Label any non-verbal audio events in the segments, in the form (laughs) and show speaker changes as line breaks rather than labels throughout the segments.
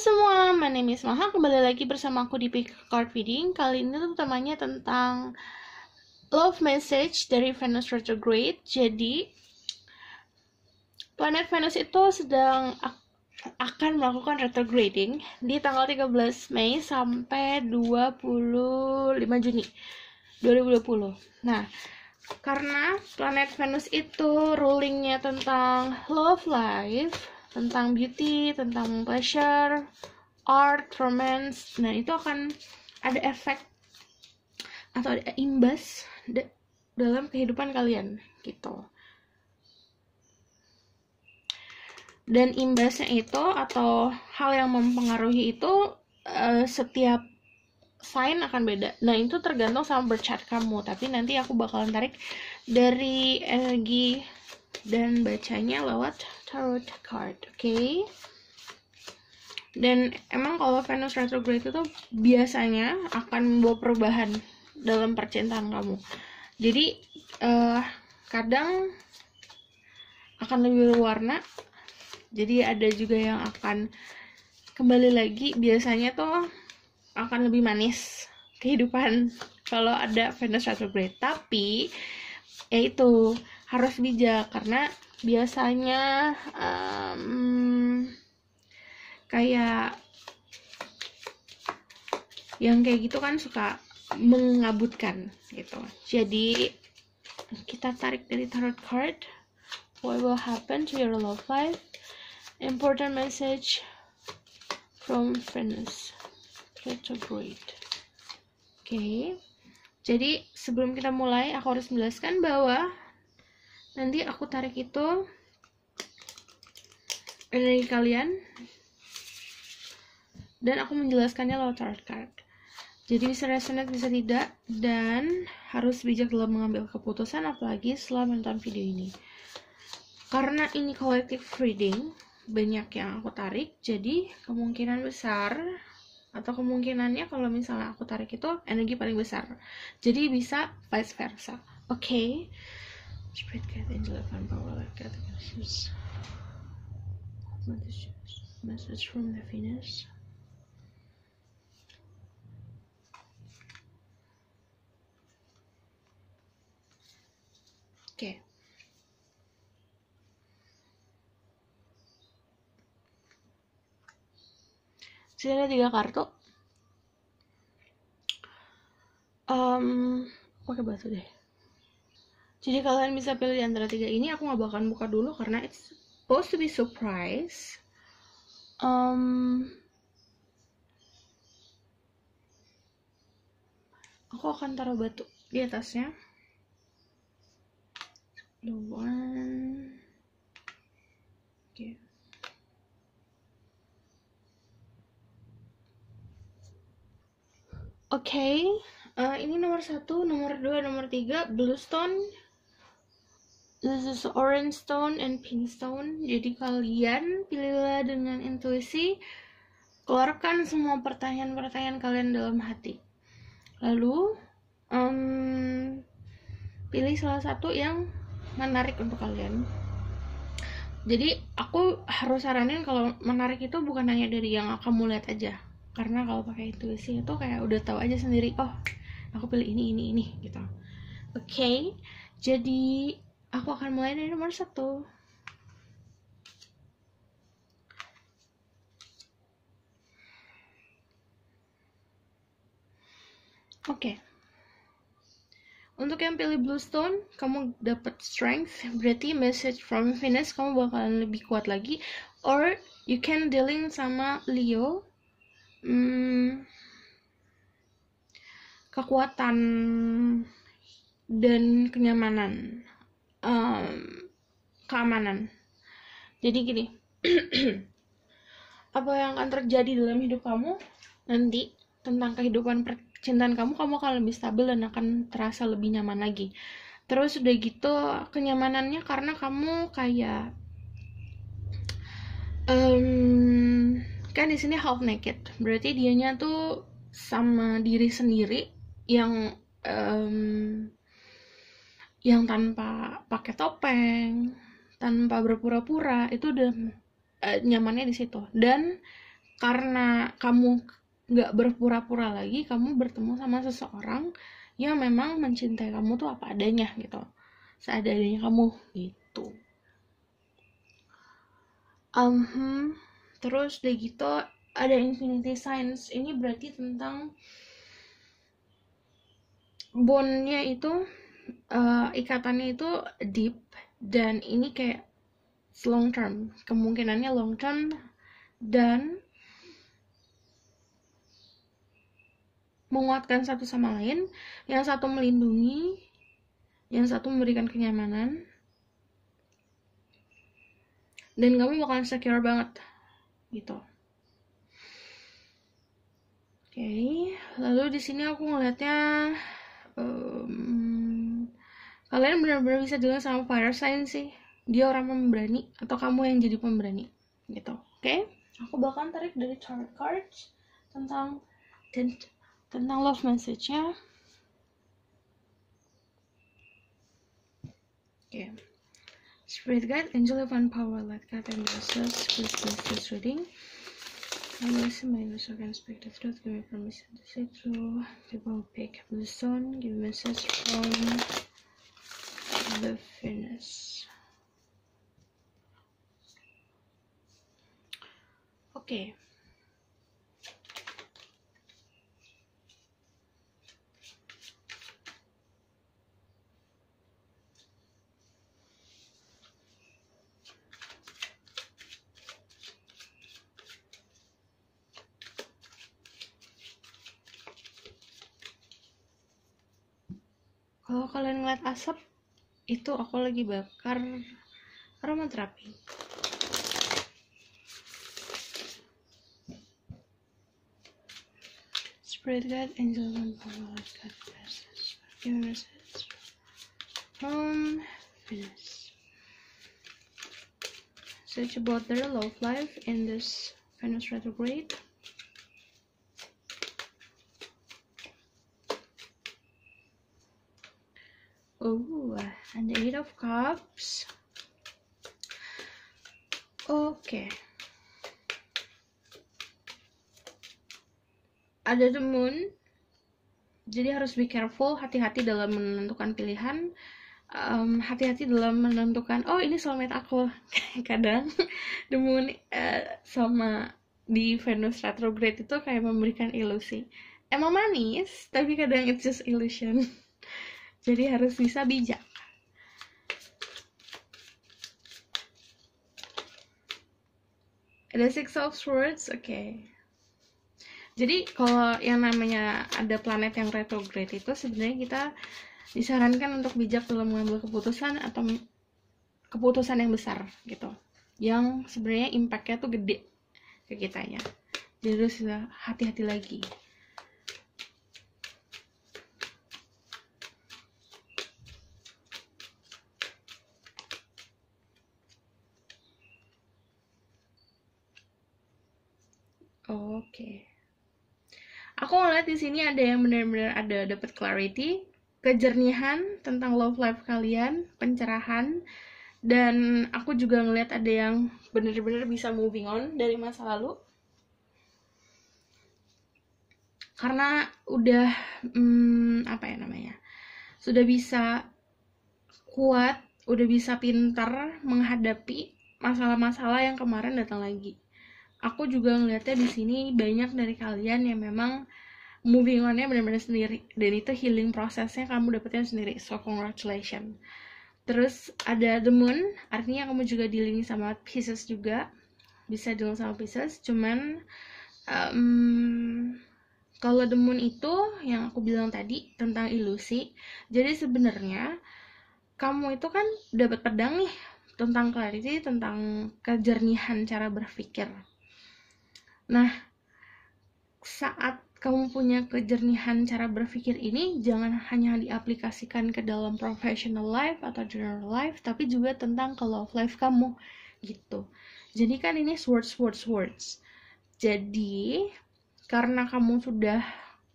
semua, my name is Maha, kembali lagi bersama aku di Pick Card Reading Kali ini utamanya tentang Love Message dari Venus Retrograde Jadi, planet Venus itu sedang akan melakukan retrograding di tanggal 13 Mei sampai 25 Juni 2020 Nah, karena planet Venus itu rulingnya tentang love life tentang beauty, tentang pleasure, art, romance. Nah, itu akan ada efek atau ada imbas dalam kehidupan kalian gitu. Dan imbasnya itu atau hal yang mempengaruhi itu uh, setiap sign akan beda. Nah, itu tergantung sama birth kamu, tapi nanti aku bakalan tarik dari energi dan bacanya lewat tarot card, oke? Okay? Dan emang kalau Venus retrograde itu biasanya akan membawa perubahan dalam percintaan kamu. Jadi uh, kadang akan lebih berwarna. Jadi ada juga yang akan kembali lagi biasanya tuh akan lebih manis kehidupan kalau ada Venus retrograde. Tapi yaitu harus bijak karena biasanya um, kayak yang kayak gitu kan suka mengabutkan gitu jadi kita tarik dari tarot card what will happen to your love life important message from Venus retrograde oke okay. jadi sebelum kita mulai aku harus menjelaskan bahwa nanti aku tarik itu energi kalian dan aku menjelaskannya lewat tarot card jadi bisa resonate bisa tidak dan harus bijak dalam mengambil keputusan apalagi setelah menonton video ini karena ini collective reading banyak yang aku tarik jadi kemungkinan besar atau kemungkinannya kalau misalnya aku tarik itu energi paling besar jadi bisa vice versa oke okay? spread cat angel and power like cat consists message from the Venus okay sini ada tiga kartu um pakai batu deh jadi kalian bisa pilih di antara tiga ini aku nggak bakalan buka dulu karena it's supposed to be surprise um, aku akan taruh batu di atasnya the one okay. Oke, okay. uh, eh, ini nomor satu, nomor dua, nomor tiga, Bluestone, This is orange stone and pink stone. Jadi kalian pilihlah dengan intuisi, keluarkan semua pertanyaan-pertanyaan kalian dalam hati. Lalu um, pilih salah satu yang menarik untuk kalian. Jadi aku harus saranin kalau menarik itu bukan hanya dari yang kamu lihat aja, karena kalau pakai intuisi itu kayak udah tahu aja sendiri. Oh, aku pilih ini ini ini gitu. Oke, okay, jadi aku akan mulai dari nomor satu. Oke. Okay. Untuk yang pilih Bluestone, kamu dapat strength, berarti message from Venus kamu bakalan lebih kuat lagi. Or you can dealing sama Leo. Hmm, kekuatan dan kenyamanan um, keamanan jadi gini (clears throat) apa yang akan terjadi dalam hidup kamu nanti tentang kehidupan percintaan kamu kamu akan lebih stabil dan akan terasa lebih nyaman lagi terus udah gitu kenyamanannya karena kamu kayak um, kan di sini half naked berarti dianya tuh sama diri sendiri yang um, yang tanpa pakai topeng tanpa berpura-pura itu udah eh, nyamannya di situ dan karena kamu nggak berpura-pura lagi kamu bertemu sama seseorang yang memang mencintai kamu tuh apa adanya gitu seadanya kamu gitu um, terus udah gitu ada infinity signs ini berarti tentang bondnya itu uh, ikatannya itu deep dan ini kayak long term kemungkinannya long term dan menguatkan satu sama lain yang satu melindungi yang satu memberikan kenyamanan dan kamu bakalan secure banget gitu oke okay. lalu di sini aku ngelihatnya um, kalian benar-benar bisa jalan sama fire sign sih dia orang pemberani atau kamu yang jadi pemberani gitu oke okay? aku bahkan tarik dari tarot cards tentang dan tentang love message-nya oke okay. spirit guide angel of power light guide and masters spirit masters reading I listen my inner and speak the truth give me permission to say true people will pick up the stone give me message from the finish okay kalau kalian ngeliat asap itu aku lagi bakar aromaterapi Spread God, Angel and Power God Versus Universes From Venus Such about their love life in this Venus retrograde Ooh, and the Eight of Cups. Oke. Okay. Ada the Moon. Jadi harus be careful, hati-hati dalam menentukan pilihan. hati um, hati-hati dalam menentukan, oh ini soulmate aku. (laughs) Kadang the Moon uh, sama di Venus retrograde itu kayak memberikan ilusi. Emang manis, tapi kadang it's just illusion. (laughs) jadi harus bisa bijak ada six of swords oke okay. jadi kalau yang namanya ada planet yang retrograde itu sebenarnya kita disarankan untuk bijak dalam mengambil keputusan atau keputusan yang besar gitu yang sebenarnya impactnya tuh gede ke kitanya jadi harus hati-hati lagi lihat di sini ada yang benar-benar ada dapat clarity, kejernihan tentang love life kalian, pencerahan, dan aku juga ngelihat ada yang benar-benar bisa moving on dari masa lalu karena udah hmm, apa ya namanya sudah bisa kuat udah bisa pintar menghadapi masalah-masalah yang kemarin datang lagi aku juga ngelihatnya di sini banyak dari kalian yang memang moving onnya benar-benar sendiri dan itu healing prosesnya kamu dapetin sendiri so congratulations terus ada the moon artinya kamu juga dealing sama pieces juga bisa dealing sama pieces cuman um, kalau the moon itu yang aku bilang tadi tentang ilusi jadi sebenarnya kamu itu kan dapat pedang nih tentang clarity tentang kejernihan cara berpikir nah saat kamu punya kejernihan cara berpikir ini jangan hanya diaplikasikan ke dalam professional life atau general life tapi juga tentang ke love life kamu gitu jadi kan ini words words words jadi karena kamu sudah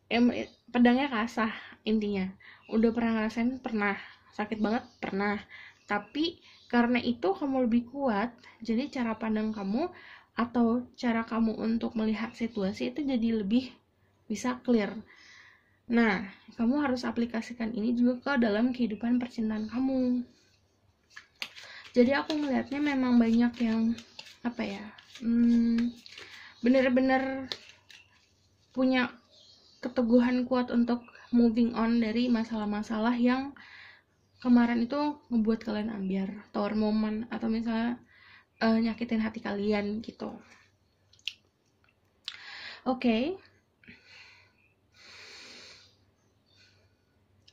em, pedangnya kasah intinya udah pernah ngerasain pernah sakit banget pernah tapi karena itu kamu lebih kuat jadi cara pandang kamu atau cara kamu untuk melihat situasi itu jadi lebih bisa clear. Nah, kamu harus aplikasikan ini juga ke dalam kehidupan percintaan kamu. Jadi aku melihatnya memang banyak yang apa ya, hmm, bener-bener punya keteguhan kuat untuk moving on dari masalah-masalah yang kemarin itu ngebuat kalian ambiar, tower moment atau misalnya uh, nyakitin hati kalian gitu. Oke. Okay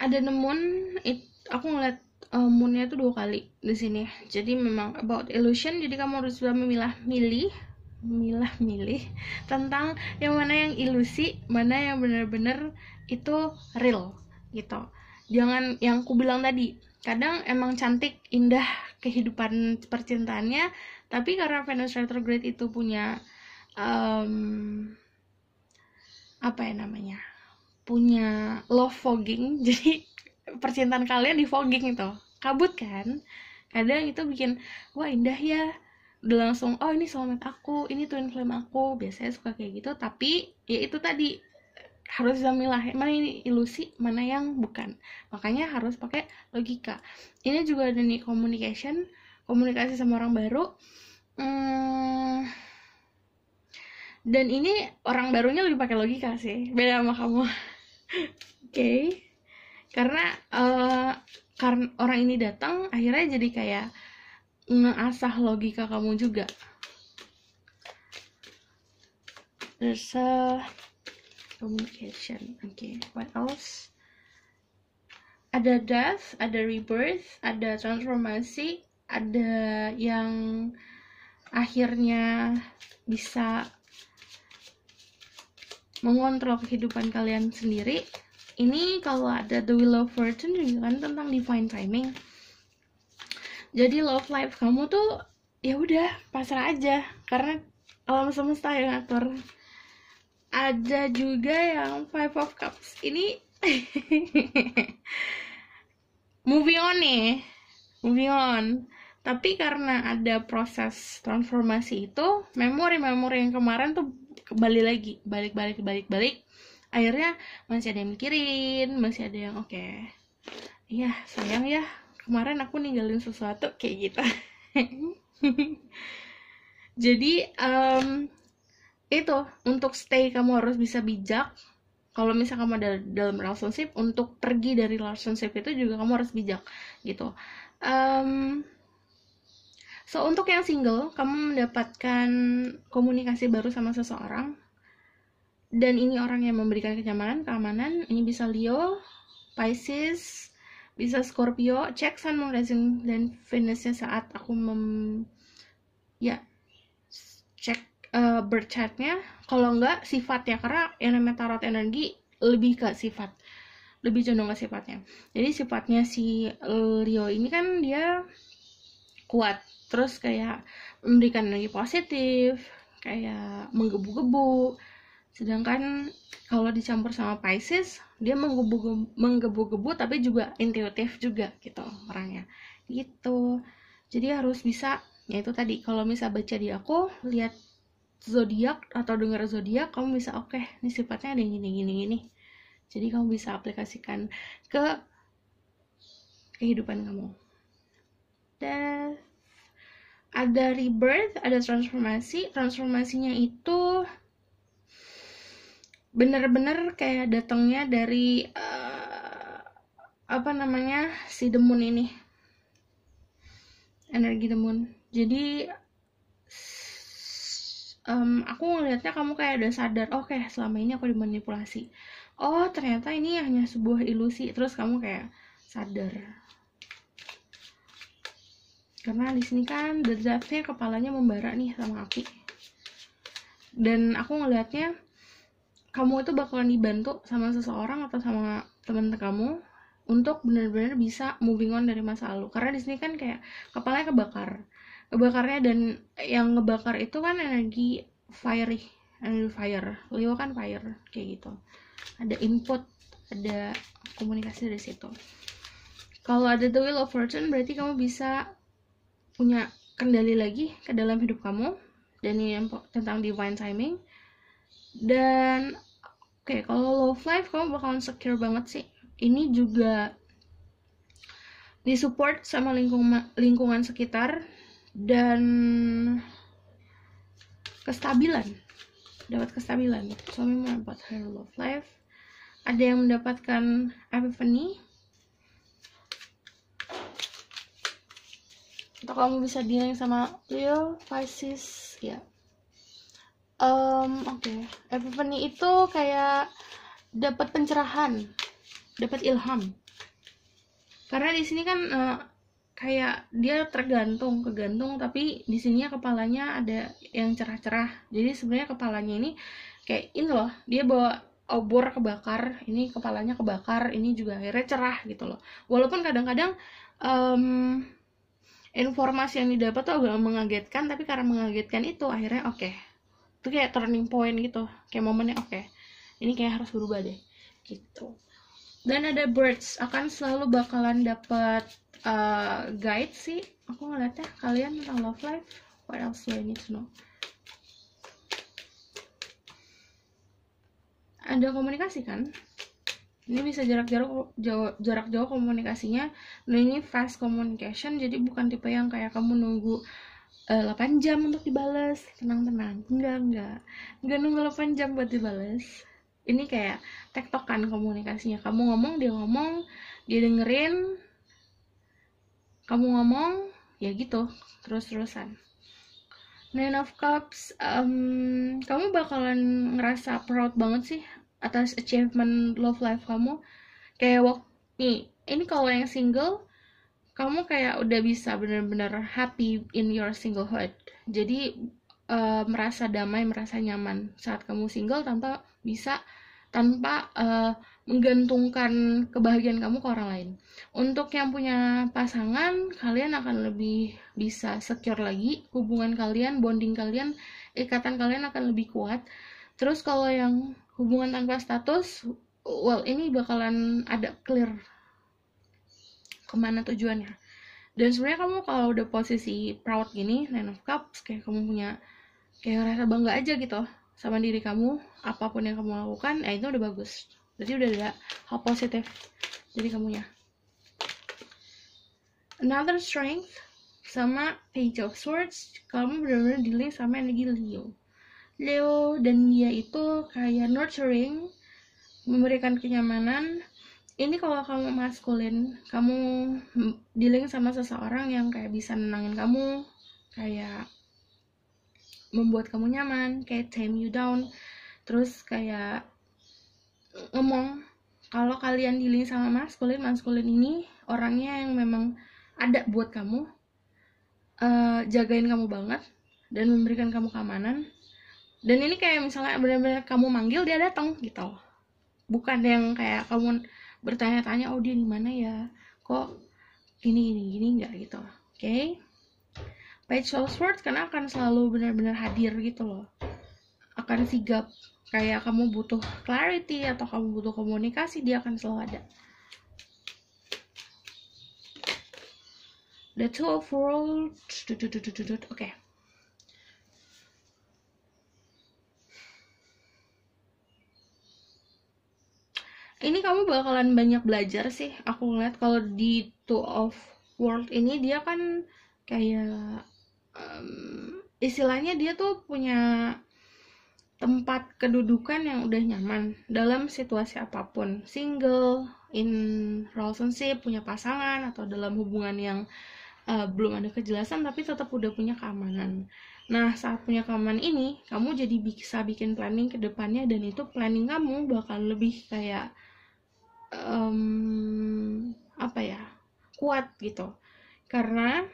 ada nemun it, aku ngeliat uh, moonnya tuh dua kali di sini jadi memang about illusion jadi kamu harus sudah memilah milih milah milih tentang yang mana yang ilusi mana yang bener-bener itu real gitu jangan yang aku bilang tadi kadang emang cantik indah kehidupan percintaannya tapi karena Venus retrograde itu punya um, apa ya namanya punya love fogging (laughs) jadi percintaan kalian di fogging itu kabut kan kadang itu bikin wah indah ya udah langsung oh ini soulmate aku ini twin flame aku biasanya suka kayak gitu tapi ya itu tadi harus bisa milah mana ini ilusi mana yang bukan makanya harus pakai logika ini juga ada nih communication komunikasi sama orang baru hmm, dan ini orang barunya lebih pakai logika sih beda sama kamu okay. karena uh, eh, karena orang ini datang akhirnya jadi kayak ngeasah logika kamu juga there's a eh, communication okay what else ada death, ada rebirth, ada transformasi, ada yang akhirnya bisa mengontrol kehidupan kalian sendiri ini kalau ada The Wheel of Fortune juga kan tentang divine timing jadi love life kamu tuh ya udah pasrah aja karena alam semesta yang ngatur ada juga yang five of cups ini (laughs) moving on nih moving on tapi karena ada proses transformasi itu memori-memori yang kemarin tuh kembali lagi balik balik balik balik akhirnya masih ada yang mikirin masih ada yang oke okay. iya sayang ya kemarin aku ninggalin sesuatu kayak gitu (laughs) jadi um, itu untuk stay kamu harus bisa bijak kalau misalnya kamu ada dalam relationship untuk pergi dari relationship itu juga kamu harus bijak gitu um, So, untuk yang single, kamu mendapatkan komunikasi baru sama seseorang, dan ini orang yang memberikan kenyamanan, keamanan, ini bisa Leo, Pisces, bisa Scorpio, cek Sun, Moon, Rising, dan Venusnya saat aku mem... ya, cek uh, eh, birth chartnya, kalau enggak sifatnya, karena yang namanya tarot energi lebih ke sifat lebih condong ke sifatnya. Jadi sifatnya si Leo ini kan dia kuat terus kayak memberikan energi positif kayak menggebu-gebu sedangkan kalau dicampur sama Pisces dia menggebu-gebu tapi juga intuitif juga gitu orangnya gitu jadi harus bisa ya itu tadi kalau misal baca di aku lihat zodiak atau dengar zodiak kamu bisa oke okay, ini sifatnya ada yang gini gini gini jadi kamu bisa aplikasikan ke kehidupan kamu ada ada rebirth, ada transformasi. Transformasinya itu bener-bener kayak datangnya dari uh, apa namanya si demun ini energi demun jadi um, aku ngelihatnya kamu kayak udah sadar oke oh, selama ini aku dimanipulasi oh ternyata ini hanya sebuah ilusi terus kamu kayak sadar karena di sini kan The kepalanya membara nih sama api dan aku ngelihatnya kamu itu bakalan dibantu sama seseorang atau sama teman kamu untuk benar-benar bisa moving on dari masa lalu karena di sini kan kayak kepalanya kebakar kebakarnya dan yang ngebakar itu kan energi fiery energi fire Leo kan fire kayak gitu ada input ada komunikasi dari situ kalau ada the wheel of fortune berarti kamu bisa punya kendali lagi ke dalam hidup kamu dan ini tentang divine timing dan oke okay, kalau love life kamu bakalan secure banget sih ini juga disupport sama lingkungan lingkungan sekitar dan kestabilan dapat kestabilan suami mendapat her love life ada yang mendapatkan epiphany atau kamu bisa dealing sama Leo, Pisces, ya. Yeah. Um, oke. Okay. Epiphany itu kayak dapat pencerahan, dapat ilham. Karena di sini kan uh, kayak dia tergantung, kegantung, tapi di sini kepalanya ada yang cerah-cerah. Jadi sebenarnya kepalanya ini kayak ini loh, dia bawa obor kebakar, ini kepalanya kebakar, ini juga akhirnya cerah gitu loh. Walaupun kadang-kadang um, informasi yang didapat tuh agak mengagetkan tapi karena mengagetkan itu akhirnya oke okay. itu kayak turning point gitu kayak momennya oke okay. ini kayak harus berubah deh gitu dan ada birds akan selalu bakalan dapat uh, guide sih aku ngeliatnya kalian tentang love life what else do I need to know ada komunikasi kan ini bisa jarak jauh jarak jauh komunikasinya nah ini fast communication jadi bukan tipe yang kayak kamu nunggu uh, eh, 8 jam untuk dibales tenang-tenang enggak enggak enggak nunggu 8 jam buat dibales ini kayak tektokan komunikasinya kamu ngomong dia ngomong dia dengerin kamu ngomong ya gitu terus-terusan Nine of Cups, um, kamu bakalan ngerasa proud banget sih atas achievement love life kamu kayak waktu nih ini kalau yang single kamu kayak udah bisa bener-bener happy in your singlehood jadi uh, merasa damai merasa nyaman saat kamu single tanpa bisa tanpa uh, menggantungkan kebahagiaan kamu ke orang lain. Untuk yang punya pasangan, kalian akan lebih bisa secure lagi hubungan kalian, bonding kalian, ikatan kalian akan lebih kuat. Terus kalau yang hubungan tanpa status well ini bakalan ada clear kemana tujuannya dan sebenarnya kamu kalau udah posisi proud gini nine of cups kayak kamu punya kayak rasa bangga aja gitu sama diri kamu apapun yang kamu lakukan ya itu udah bagus jadi udah ada hal positif jadi kamunya another strength sama page of swords kamu benar-benar dealing sama energi Leo Leo dan Mia itu kayak nurturing, memberikan kenyamanan. Ini kalau kamu maskulin, kamu dealing sama seseorang yang kayak bisa nenangin kamu, kayak membuat kamu nyaman, kayak tame you down, terus kayak ngomong kalau kalian dealing sama maskulin, maskulin ini orangnya yang memang ada buat kamu, uh, jagain kamu banget, dan memberikan kamu keamanan, dan ini kayak misalnya benar-benar kamu manggil dia datang gitu bukan yang kayak kamu bertanya-tanya oh dia di mana ya kok ini ini gini nggak gitu oke okay? page Salesforce karena akan selalu benar-benar hadir gitu loh akan sigap kayak kamu butuh clarity atau kamu butuh komunikasi dia akan selalu ada the two of world oke okay. ini kamu bakalan banyak belajar sih aku ngeliat kalau di two of world ini dia kan kayak um, istilahnya dia tuh punya tempat kedudukan yang udah nyaman dalam situasi apapun single in relationship punya pasangan atau dalam hubungan yang uh, belum ada kejelasan tapi tetap udah punya keamanan Nah, saat punya keamanan ini, kamu jadi bisa bikin planning kedepannya dan itu planning kamu bakal lebih kayak um, apa ya kuat gitu karena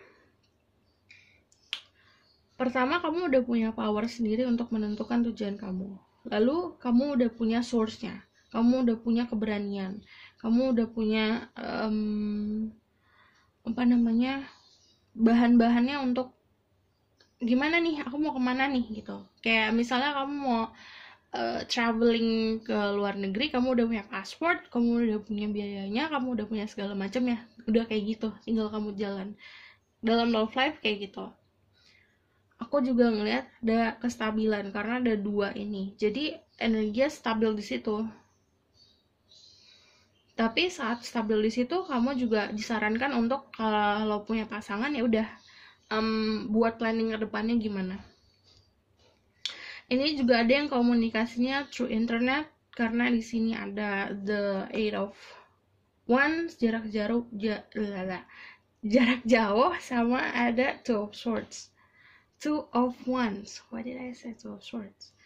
pertama kamu udah punya power sendiri untuk menentukan tujuan kamu lalu kamu udah punya source-nya kamu udah punya keberanian kamu udah punya um, apa namanya bahan-bahannya untuk gimana nih aku mau kemana nih gitu kayak misalnya kamu mau uh, traveling ke luar negeri kamu udah punya paspor kamu udah punya biayanya kamu udah punya segala macam ya udah kayak gitu tinggal kamu jalan dalam love life kayak gitu aku juga ngeliat ada kestabilan karena ada dua ini jadi energinya stabil di situ tapi saat stabil di situ kamu juga disarankan untuk kalau punya pasangan ya udah um, buat planning ke depannya gimana ini juga ada yang komunikasinya through internet karena di sini ada the eight of ones jarak jauh ja, jarak jauh sama ada two of swords two of ones what did I say two of swords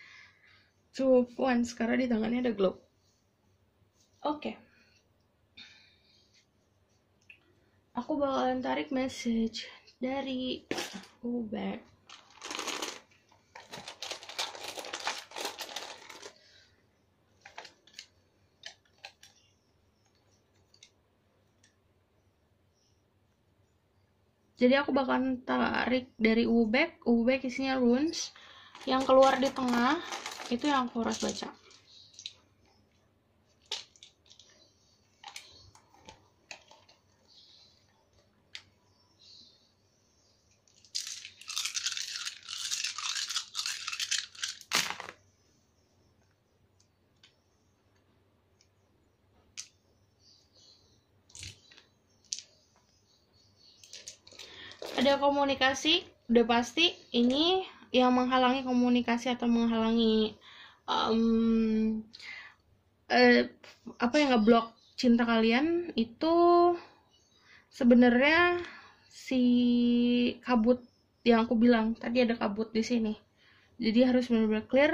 two of ones karena di tangannya ada globe oke aku bakalan tarik message dari go back jadi aku bakalan tarik dari ubek, ubek isinya runes yang keluar di tengah itu yang aku harus baca komunikasi udah pasti ini yang menghalangi komunikasi atau menghalangi um, eh, apa yang ngeblok cinta kalian itu sebenarnya si kabut yang aku bilang tadi ada kabut di sini jadi harus benar-benar clear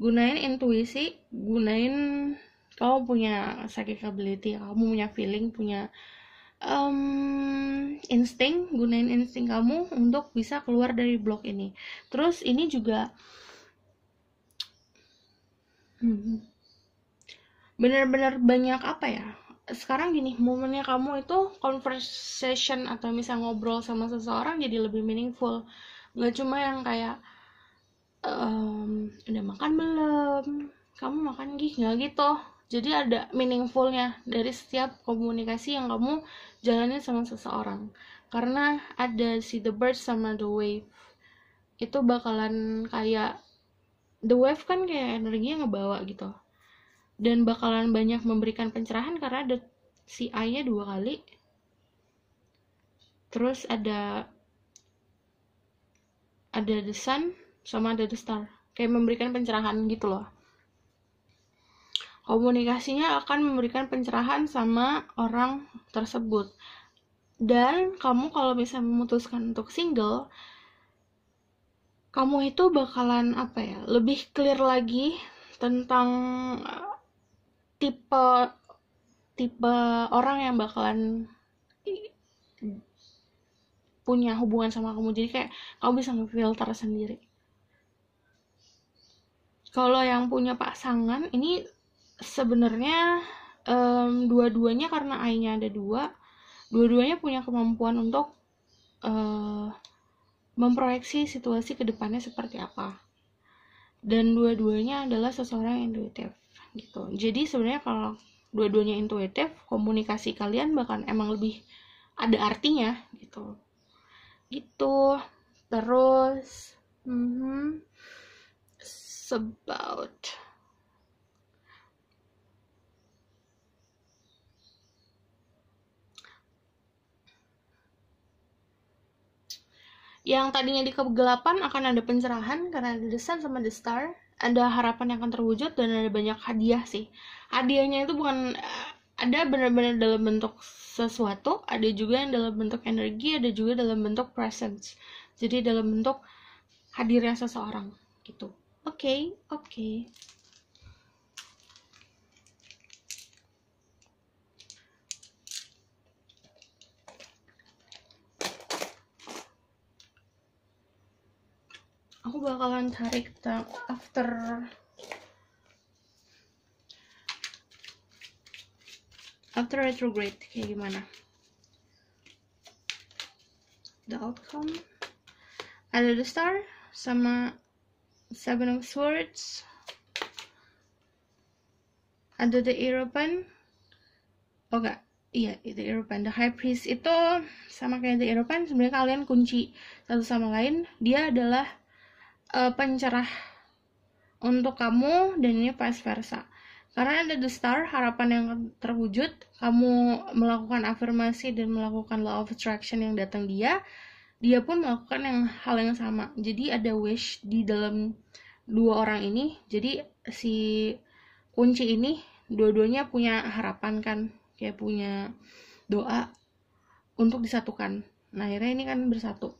gunain intuisi gunain kamu punya psychic ability kamu punya feeling punya um, insting gunain insting kamu untuk bisa keluar dari blok ini terus ini juga hmm, bener-bener banyak apa ya sekarang gini momennya kamu itu conversation atau misalnya ngobrol sama seseorang jadi lebih meaningful Gak cuma yang kayak um, udah makan belum kamu makan gih nggak gitu jadi ada meaningfulnya dari setiap komunikasi yang kamu jalani sama seseorang karena ada si the bird sama the wave itu bakalan kayak the wave kan kayak energi yang ngebawa gitu dan bakalan banyak memberikan pencerahan karena ada si I nya dua kali terus ada ada the sun sama ada the star kayak memberikan pencerahan gitu loh komunikasinya akan memberikan pencerahan sama orang tersebut. Dan kamu kalau bisa memutuskan untuk single, kamu itu bakalan apa ya, lebih clear lagi tentang eh, tipe tipe orang yang bakalan punya hubungan sama kamu. Jadi kayak kamu bisa ngefilter sendiri. Kalau yang punya pasangan, ini sebenarnya um, dua-duanya karena ayahnya ada dua, dua-duanya punya kemampuan untuk uh, memproyeksi situasi kedepannya seperti apa. Dan dua-duanya adalah seseorang yang intuitif gitu. Jadi sebenarnya kalau dua-duanya intuitif, komunikasi kalian bahkan emang lebih ada artinya gitu. Gitu. Terus, mm -hmm. It's about yang tadinya di kegelapan akan ada pencerahan karena ada The Sun sama The Star ada harapan yang akan terwujud dan ada banyak hadiah sih hadiahnya itu bukan eh, ada benar-benar dalam bentuk sesuatu ada juga yang dalam bentuk energi ada juga dalam bentuk presence jadi dalam bentuk hadirnya seseorang gitu oke okay, oke okay. aku bakalan tarik after after retrograde kayak gimana the outcome ada the star sama seven of swords ada the European oh gak iya the European the high priest itu sama kayak the European sebenarnya kalian kunci satu sama lain dia adalah uh, pencerah untuk kamu dan ini vice versa. Karena ada the star, harapan yang terwujud, kamu melakukan afirmasi dan melakukan law of attraction yang datang dia, dia pun melakukan yang hal yang sama. Jadi ada wish di dalam dua orang ini. Jadi si kunci ini dua-duanya punya harapan kan, kayak punya doa untuk disatukan. Nah, akhirnya ini kan bersatu.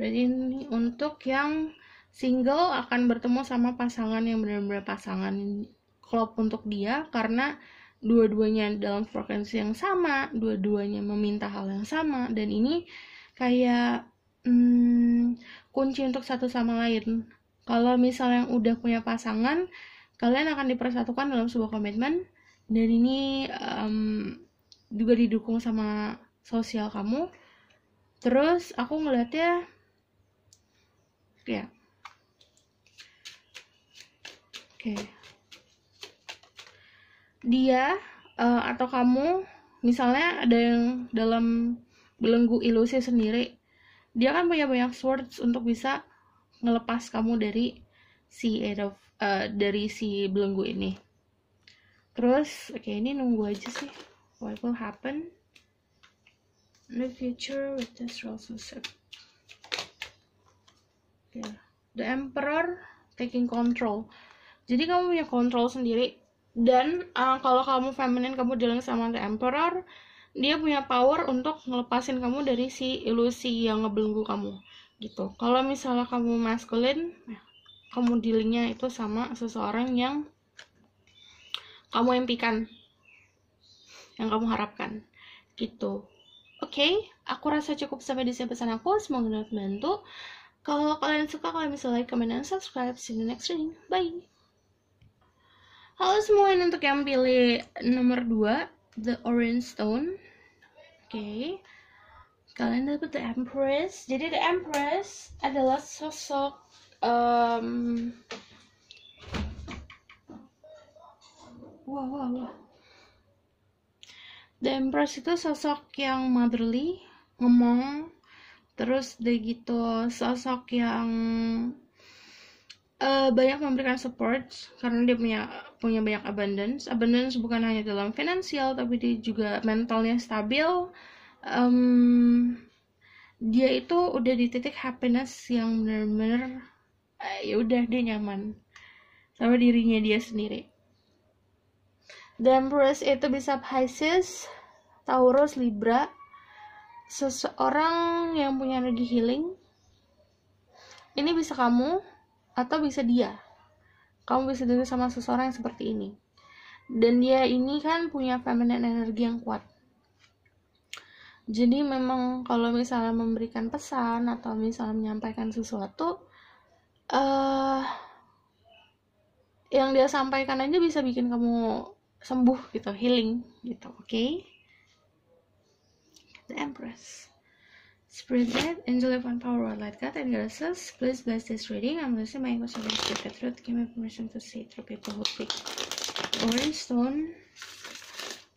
jadi ini untuk yang single akan bertemu sama pasangan yang benar-benar pasangan klop untuk dia karena dua-duanya dalam frekuensi yang sama, dua-duanya meminta hal yang sama, dan ini kayak hmm, kunci untuk satu sama lain. Kalau misalnya yang udah punya pasangan, kalian akan dipersatukan dalam sebuah komitmen, dan ini um, juga didukung sama sosial kamu. Terus aku ngeliatnya ya oke okay. dia uh, atau kamu misalnya ada yang dalam belenggu ilusi sendiri dia kan punya banyak swords untuk bisa ngelepas kamu dari si eight of, uh, dari si belenggu ini terus oke okay, ini nunggu aja sih what will happen in the future with this relationship Ya. the emperor taking control jadi kamu punya kontrol sendiri dan uh, kalau kamu feminine, kamu dealing sama the emperor dia punya power untuk ngelepasin kamu dari si ilusi yang ngebelenggu kamu gitu kalau misalnya kamu masculine, ya, kamu dealingnya itu sama seseorang yang kamu impikan yang kamu harapkan gitu oke okay, aku rasa cukup sampai di sini pesan aku semoga membantu kalau kalian suka, kalian bisa like, comment, dan subscribe. See you next reading. Bye! Halo semuanya, untuk yang pilih nomor 2, The Orange Stone. Oke. Okay. Kalian dapat The Empress. Jadi The Empress adalah sosok um, wow wow wow The Empress itu sosok yang motherly, ngomong, terus udah gitu sosok yang uh, banyak memberikan support karena dia punya punya banyak abundance abundance bukan hanya dalam finansial tapi dia juga mentalnya stabil um, dia itu udah di titik happiness yang bener-bener uh, eh, ya udah dia nyaman sama dirinya dia sendiri dan Empress itu bisa Pisces Taurus Libra seseorang yang punya energi healing ini bisa kamu atau bisa dia kamu bisa dengar sama seseorang yang seperti ini dan dia ini kan punya feminine energi yang kuat jadi memang kalau misalnya memberikan pesan atau misalnya menyampaikan sesuatu uh, yang dia sampaikan aja bisa bikin kamu sembuh gitu healing gitu oke okay? the Empress. Spirit Guide, Angel of Power, World Light God, and yourselves. Please bless this reading. I'm losing my English of the Truth. Give me permission to see through people who pick orange stone.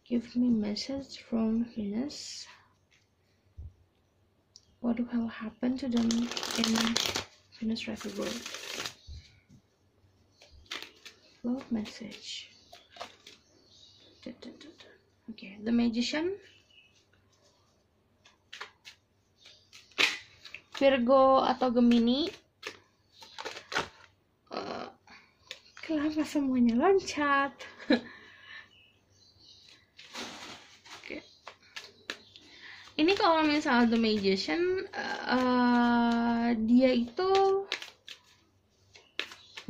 Give me message from Venus. What will happen to them in Venus Rapid Love message. Okay, the magician Virgo atau Gemini eh, kenapa semuanya loncat (laughs) ini kalau misalnya the magician uh, dia itu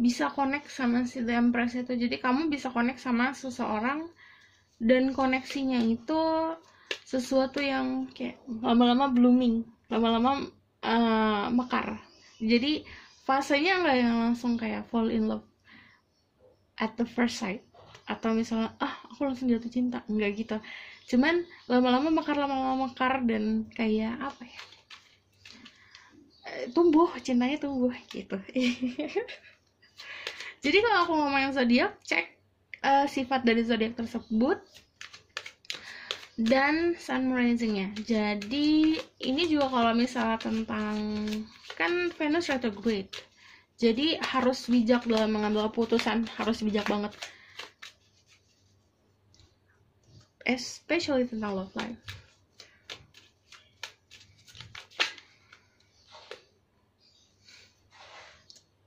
bisa connect sama si the empress itu jadi kamu bisa connect sama seseorang dan koneksinya itu sesuatu yang kayak lama-lama blooming lama-lama Eh, mekar jadi fasenya nggak yang langsung kayak fall in love at the first sight atau misalnya ah aku langsung jatuh cinta nggak gitu cuman lama-lama mekar lama-lama mekar dan kayak apa ya eh, tumbuh cintanya tumbuh gitu (laughs) jadi kalau aku ngomongin zodiak cek uh, sifat dari zodiak tersebut dan sunrisingnya jadi ini juga kalau misalnya tentang kan Venus retrograde jadi harus bijak dalam mengambil keputusan harus bijak banget especially tentang love life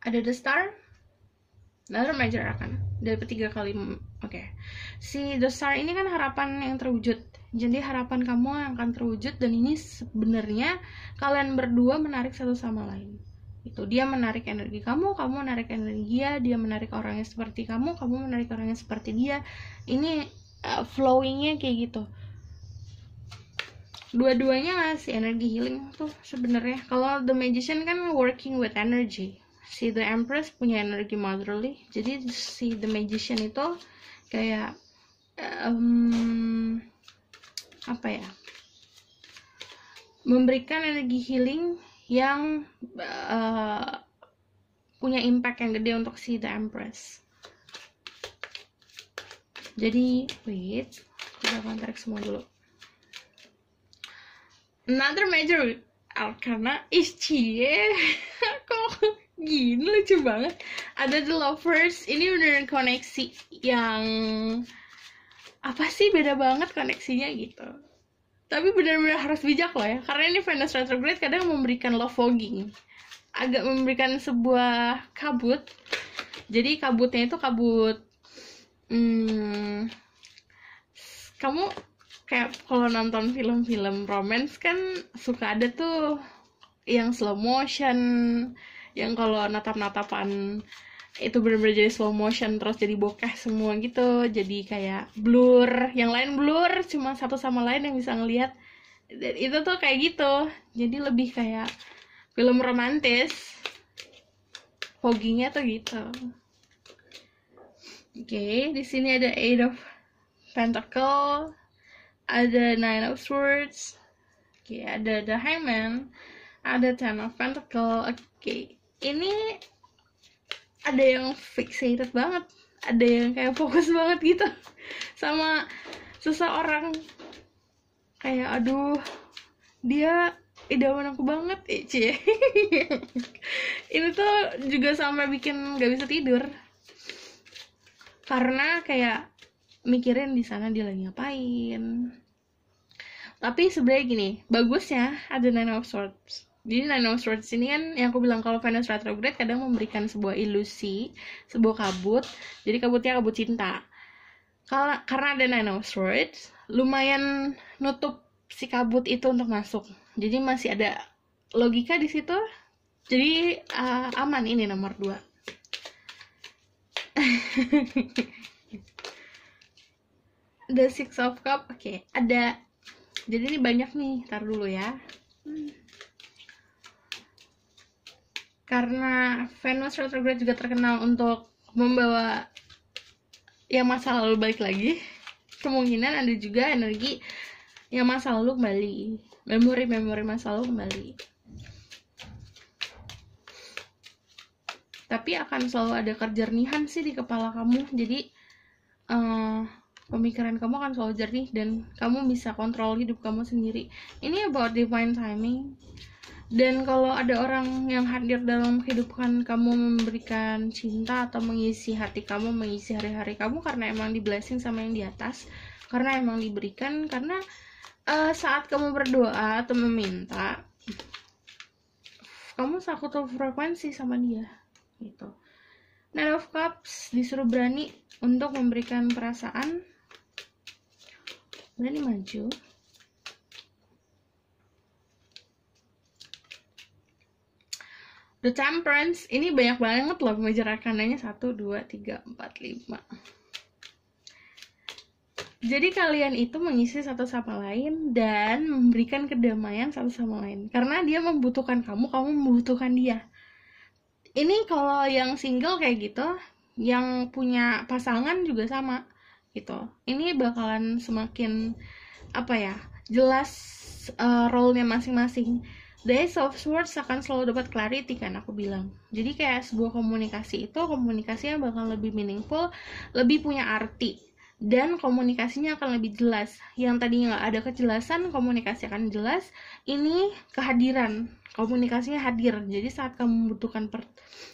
ada the star another major akan dari ketiga kali oke okay. si the star ini kan harapan yang terwujud jadi harapan kamu yang akan terwujud dan ini sebenarnya kalian berdua menarik satu sama lain. Itu dia menarik energi kamu, kamu menarik energi dia, dia menarik orangnya seperti kamu, kamu menarik orangnya seperti dia. Ini uh, flowingnya kayak gitu. Dua-duanya ngasih energi healing tuh sebenarnya. Kalau the magician kan working with energy. Si the empress punya energi motherly. Jadi si the magician itu kayak um, apa ya memberikan energi healing yang uh, punya impact yang gede untuk si The Empress. Jadi, wait, kita akan tarik semua dulu. Another major arcana is Cie. (laughs) Kok gini lucu banget. Ada The Lovers, ini beneran koneksi yang apa sih beda banget koneksinya gitu tapi benar-benar harus bijak loh ya karena ini Venus retrograde kadang memberikan love fogging agak memberikan sebuah kabut jadi kabutnya itu kabut hmm, kamu kayak kalau nonton film-film romance kan suka ada tuh yang slow motion yang kalau natap-natapan itu benar-benar jadi slow motion terus jadi bokeh semua gitu jadi kayak blur yang lain blur cuma satu sama lain yang bisa ngelihat dan itu tuh kayak gitu jadi lebih kayak film romantis foggingnya tuh gitu oke okay, di sini ada eight of pentacle ada nine of swords oke okay, ada the hangman ada ten of pentacle oke okay. ini ada yang fixated banget ada yang kayak fokus banget gitu (laughs) sama seseorang kayak aduh dia idaman aku banget Ici eh, (laughs) ini tuh juga sampai bikin gak bisa tidur karena kayak mikirin di sana dia lagi ngapain tapi sebenarnya gini bagusnya ada nine of swords jadi Nine of Swords ini kan yang aku bilang kalau Venus retrograde kadang memberikan sebuah ilusi, sebuah kabut. Jadi kabutnya kabut cinta. Kalau karena ada Nine of Swords, lumayan nutup si kabut itu untuk masuk. Jadi masih ada logika di situ. Jadi uh, aman ini nomor dua. (laughs) The Six of Cup, oke, okay. ada. Jadi ini banyak nih, tar dulu ya. karena Venus retrograde juga terkenal untuk membawa yang masa lalu balik lagi kemungkinan ada juga energi yang masa lalu kembali memori-memori masa lalu kembali tapi akan selalu ada kejernihan sih di kepala kamu jadi uh, pemikiran kamu akan selalu jernih dan kamu bisa kontrol hidup kamu sendiri ini about divine timing dan kalau ada orang yang hadir dalam kehidupan kamu memberikan cinta atau mengisi hati kamu mengisi hari-hari kamu karena emang di blessing sama yang di atas karena emang diberikan karena uh, saat kamu berdoa atau meminta kamu satu frekuensi sama dia gitu Nine of Cups disuruh berani untuk memberikan perasaan berani maju The Temperance ini banyak banget loh pembicara kanannya satu, dua, tiga, empat, lima. jadi kalian itu mengisi satu sama lain dan memberikan kedamaian satu sama lain karena dia membutuhkan kamu, kamu membutuhkan dia ini kalau yang single kayak gitu yang punya pasangan juga sama gitu ini bakalan semakin apa ya jelas uh, role-nya masing-masing days soft words akan selalu dapat clarity kan aku bilang jadi kayak sebuah komunikasi itu komunikasi yang bakal lebih meaningful lebih punya arti dan komunikasinya akan lebih jelas yang tadi nggak ada kejelasan komunikasi akan jelas ini kehadiran komunikasinya hadir jadi saat kamu membutuhkan per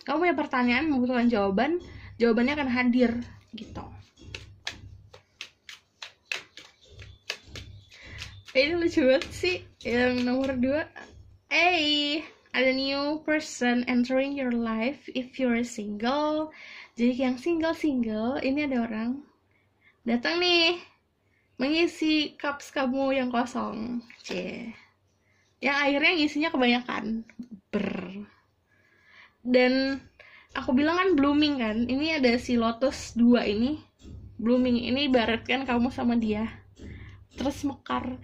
kamu punya pertanyaan membutuhkan jawaban jawabannya akan hadir gitu ini lucu banget sih yang nomor dua hey ada new person entering your life if you're single jadi yang single single ini ada orang datang nih mengisi cups kamu yang kosong c yang akhirnya isinya kebanyakan ber dan aku bilang kan blooming kan ini ada si lotus dua ini blooming ini barat kan kamu sama dia terus mekar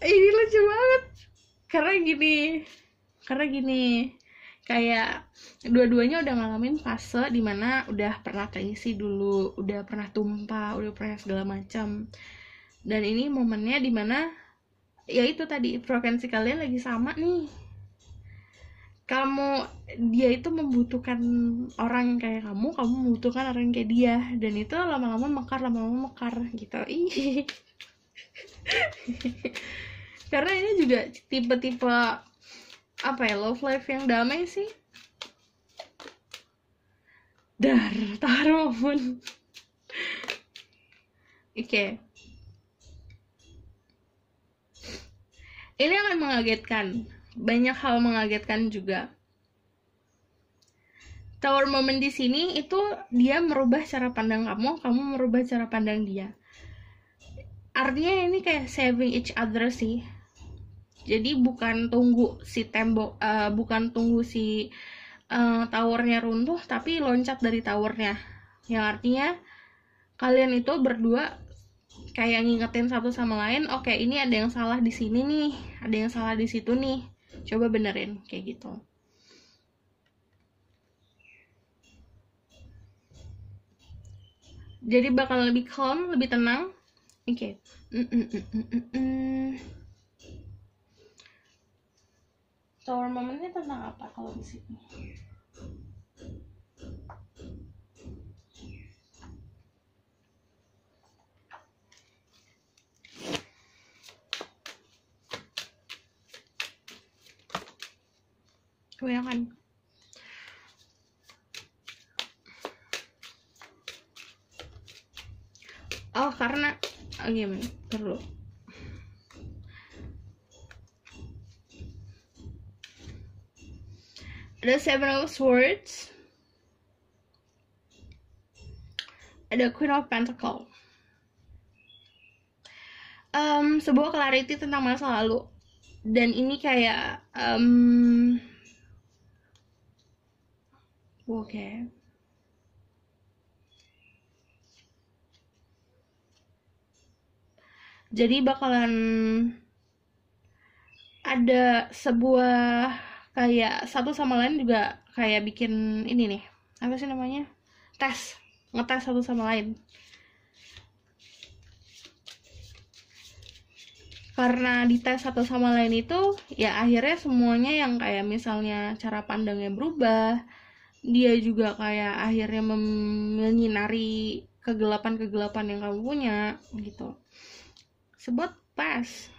ini lucu banget karena gini karena gini kayak dua-duanya udah ngalamin fase dimana udah pernah keisi dulu udah pernah tumpah udah pernah segala macam dan ini momennya dimana ya itu tadi frekuensi kalian lagi sama nih kamu dia itu membutuhkan orang kayak kamu kamu membutuhkan orang kayak dia dan itu lama-lama mekar lama-lama mekar gitu ih (laughs) karena ini juga tipe-tipe apa ya love life yang damai sih dar taruh oke okay. ini akan mengagetkan banyak hal mengagetkan juga Tower moment di sini itu dia merubah cara pandang kamu, kamu merubah cara pandang dia. Artinya ini kayak saving each other sih jadi bukan tunggu si tembok uh, bukan tunggu si uh, towernya runtuh tapi loncat dari towernya yang artinya kalian itu berdua kayak ngingetin satu sama lain oke okay, ini ada yang salah di sini nih ada yang salah di situ nih coba benerin kayak gitu jadi bakal lebih calm lebih tenang oke okay. mm -mm -mm -mm -mm. tower Moment tentang apa kalau di sini? Kebanyakan Oh, karena oh, gimana? perlu Ada several swords. Ada Queen of Pentacle. Um, sebuah clarity tentang masa lalu. Dan ini kayak... Um, Oke. Okay. Jadi bakalan ada sebuah kayak satu sama lain juga kayak bikin ini nih apa sih namanya tes ngetes satu sama lain karena di tes satu sama lain itu ya akhirnya semuanya yang kayak misalnya cara pandangnya berubah dia juga kayak akhirnya menyinari kegelapan-kegelapan yang kamu punya gitu sebut pas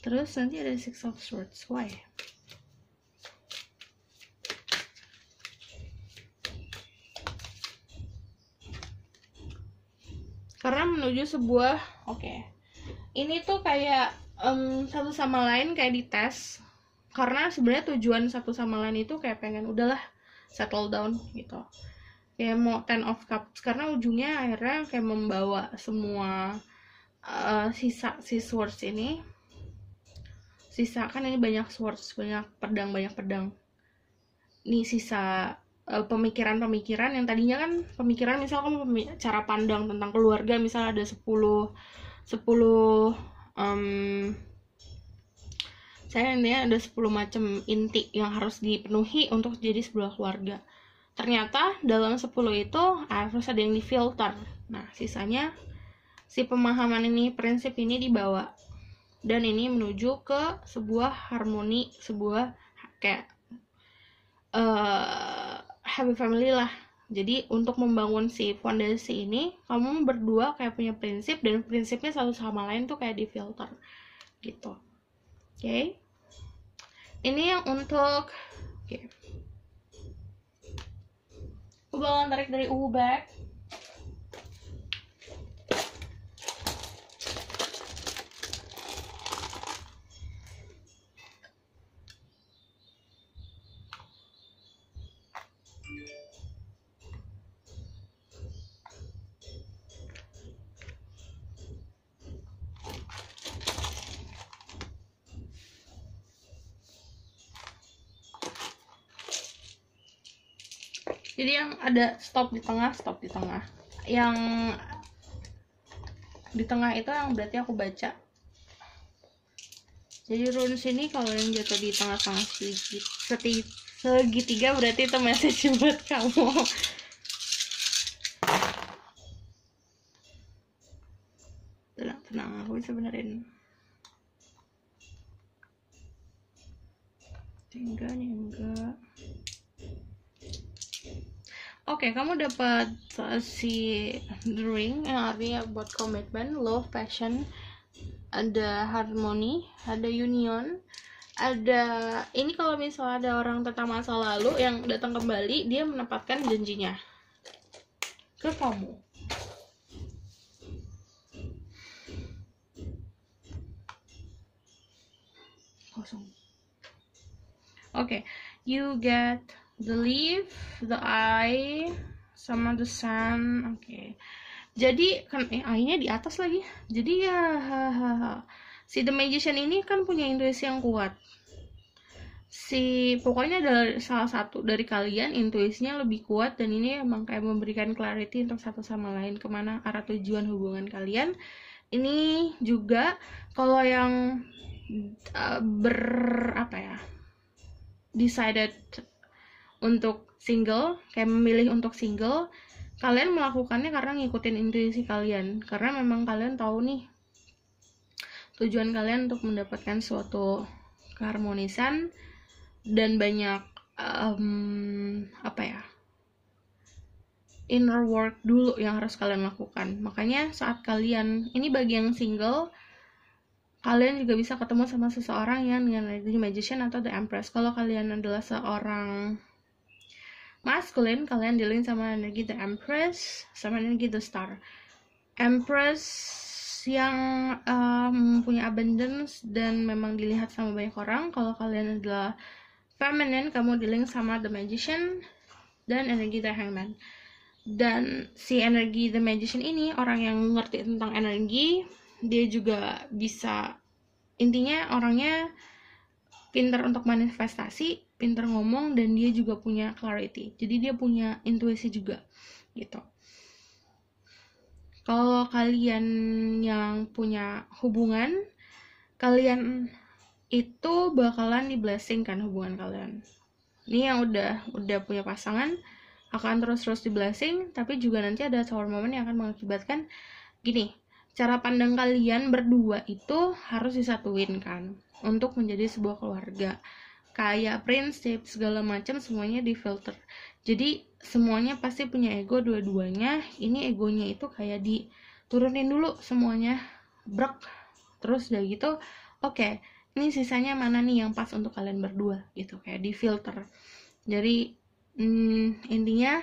Terus nanti ada Six of Swords. Why? Karena menuju sebuah, oke, okay. ini tuh kayak um, satu sama lain kayak di tes, Karena sebenarnya tujuan satu sama lain itu kayak pengen udahlah settle down gitu. Kayak mau ten of cups karena ujungnya akhirnya kayak membawa semua uh, sisa si swords ini sisa kan ini banyak swords banyak pedang banyak pedang ini sisa eh, pemikiran-pemikiran uh, yang tadinya kan pemikiran misal kamu cara pandang tentang keluarga misal ada 10 10 um, saya ini ada 10 macam inti yang harus dipenuhi untuk jadi sebuah keluarga ternyata dalam 10 itu harus ada yang difilter nah sisanya si pemahaman ini prinsip ini dibawa dan ini menuju ke sebuah harmoni sebuah kayak uh, happy family lah jadi untuk membangun si fondasi ini kamu berdua kayak punya prinsip dan prinsipnya satu sama lain tuh kayak di filter gitu oke okay? ini yang untuk okay. Aku bakalan tarik dari Ubek yang ada stop di tengah stop di tengah yang di tengah itu yang berarti aku baca jadi rune sini kalau yang jatuh di tengah-tengah segitiga, segi, segitiga berarti itu message (laughs) buat kamu tenang tenang aku bisa benerin tinggal enggak Oke, okay, kamu dapat uh, si ring yang artinya buat komitmen, love, passion, ada harmoni, ada union, ada ini kalau misalnya ada orang tentang masa lalu yang datang kembali, dia menempatkan janjinya ke kamu. Kosong. Oke, okay. you get the leaf, the eye, sama the sun. Oke. Okay. Jadi kan eh, eye-nya di atas lagi. Jadi ya ha, ha, ha. si the magician ini kan punya intuisi yang kuat. Si pokoknya adalah salah satu dari kalian intuisinya lebih kuat dan ini emang kayak memberikan clarity untuk satu sama lain kemana arah tujuan hubungan kalian. Ini juga kalau yang uh, ber apa ya decided untuk single, kayak memilih untuk single, kalian melakukannya karena ngikutin intuisi kalian, karena memang kalian tahu nih tujuan kalian untuk mendapatkan suatu keharmonisan dan banyak um, apa ya inner work dulu yang harus kalian lakukan. Makanya saat kalian ini bagi yang single kalian juga bisa ketemu sama seseorang yang dengan Magician atau The Empress. Kalau kalian adalah seorang masculine kalian dealing sama energi the empress sama energi the star empress yang um, punya abundance dan memang dilihat sama banyak orang kalau kalian adalah feminine kamu dealing sama the magician dan energi the hangman dan si energi the magician ini orang yang ngerti tentang energi dia juga bisa intinya orangnya pinter untuk manifestasi pinter ngomong dan dia juga punya clarity jadi dia punya intuisi juga gitu kalau kalian yang punya hubungan kalian itu bakalan di blessing kan hubungan kalian ini yang udah udah punya pasangan akan terus-terus di blessing tapi juga nanti ada sour moment yang akan mengakibatkan gini cara pandang kalian berdua itu harus disatuin kan untuk menjadi sebuah keluarga kayak prinsip segala macam semuanya di filter jadi semuanya pasti punya ego dua-duanya ini egonya itu kayak diturunin dulu semuanya brek terus udah gitu oke okay, ini sisanya mana nih yang pas untuk kalian berdua gitu kayak di filter jadi hmm, intinya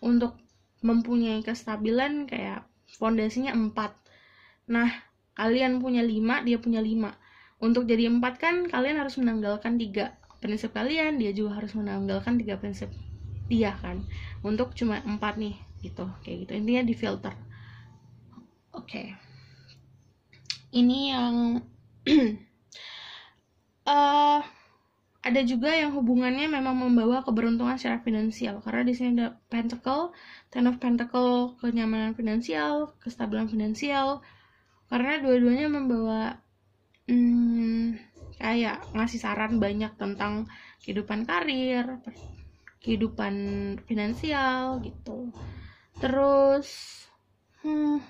untuk mempunyai kestabilan kayak fondasinya 4 nah kalian punya 5 dia punya 5 untuk jadi empat kan kalian harus menanggalkan tiga prinsip kalian, dia juga harus menanggalkan tiga prinsip dia kan. Untuk cuma empat nih gitu, kayak gitu. Intinya di filter. Oke. Okay. Ini yang uh, (clears throat) ada juga yang hubungannya memang membawa keberuntungan secara finansial karena di sini ada pentacle, ten of pentacle, kenyamanan finansial, kestabilan finansial. Karena dua-duanya membawa hmm, kayak ngasih saran banyak tentang kehidupan karir kehidupan finansial gitu terus hmm,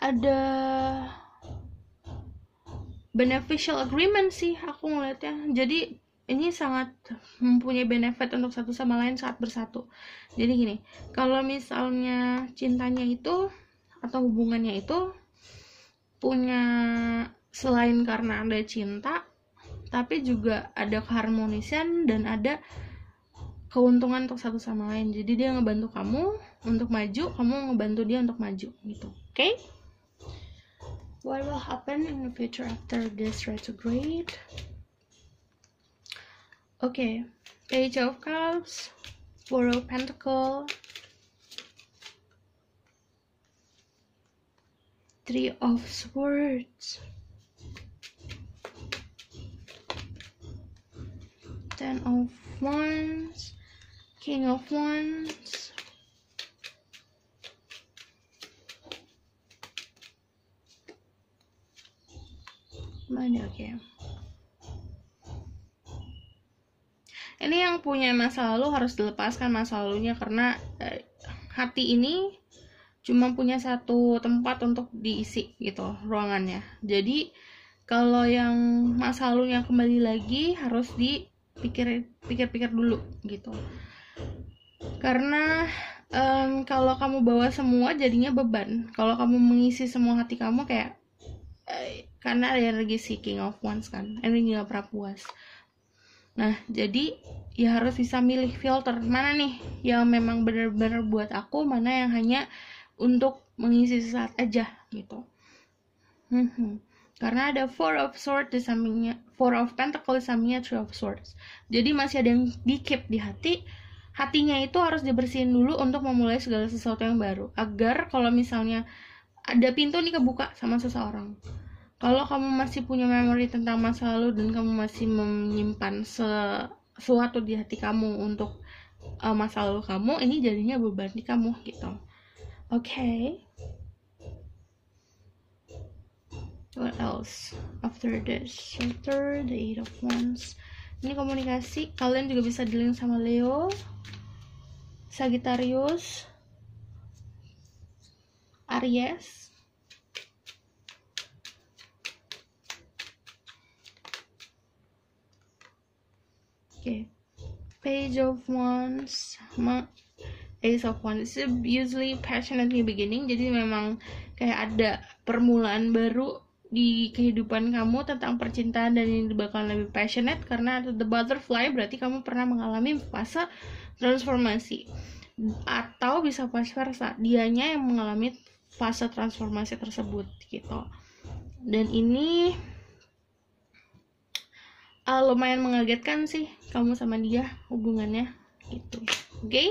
ada beneficial agreement sih aku ngeliatnya jadi ini sangat mempunyai benefit untuk satu sama lain saat bersatu jadi gini kalau misalnya cintanya itu atau hubungannya itu punya selain karena ada cinta tapi juga ada keharmonisan dan ada keuntungan untuk satu sama lain jadi dia ngebantu kamu untuk maju kamu ngebantu dia untuk maju gitu oke okay? what will happen in the future after this retrograde okay page of cups four of Pentacles. Three of Swords. Ten of Wands. King of Wands. Mana oke. Okay. Ini yang punya masa lalu harus dilepaskan masa lalunya karena eh, hati ini cuma punya satu tempat untuk diisi gitu ruangannya jadi kalau yang masa lalu yang kembali lagi harus dipikir pikir-pikir dulu gitu karena um, kalau kamu bawa semua jadinya beban kalau kamu mengisi semua hati kamu kayak eh, karena ada energi seeking of ones kan energi gak pernah puas nah jadi ya harus bisa milih filter mana nih yang memang benar-benar buat aku mana yang hanya untuk mengisi sesaat aja gitu mhm. karena ada four of swords di sampingnya four of pentacles di sampingnya three of swords jadi masih ada yang di keep di hati hatinya itu harus dibersihin dulu untuk memulai segala sesuatu yang baru agar kalau misalnya ada pintu nih kebuka sama seseorang kalau kamu masih punya memori tentang masa lalu dan kamu masih menyimpan sesuatu di hati kamu untuk eh, masa lalu kamu ini jadinya beban di kamu gitu Okay. What else? After this, Third, the eight of wands. Ini komunikasi, kalian juga bisa dealing sama Leo, Sagittarius, Aries, Oke. Okay. Page of Wands, Ace of Wands usually new beginning jadi memang kayak ada permulaan baru di kehidupan kamu tentang percintaan dan ini bakal lebih passionate karena the butterfly berarti kamu pernah mengalami fase transformasi atau bisa vice versa dianya yang mengalami fase transformasi tersebut gitu dan ini uh, lumayan mengagetkan sih kamu sama dia hubungannya itu Oke, okay?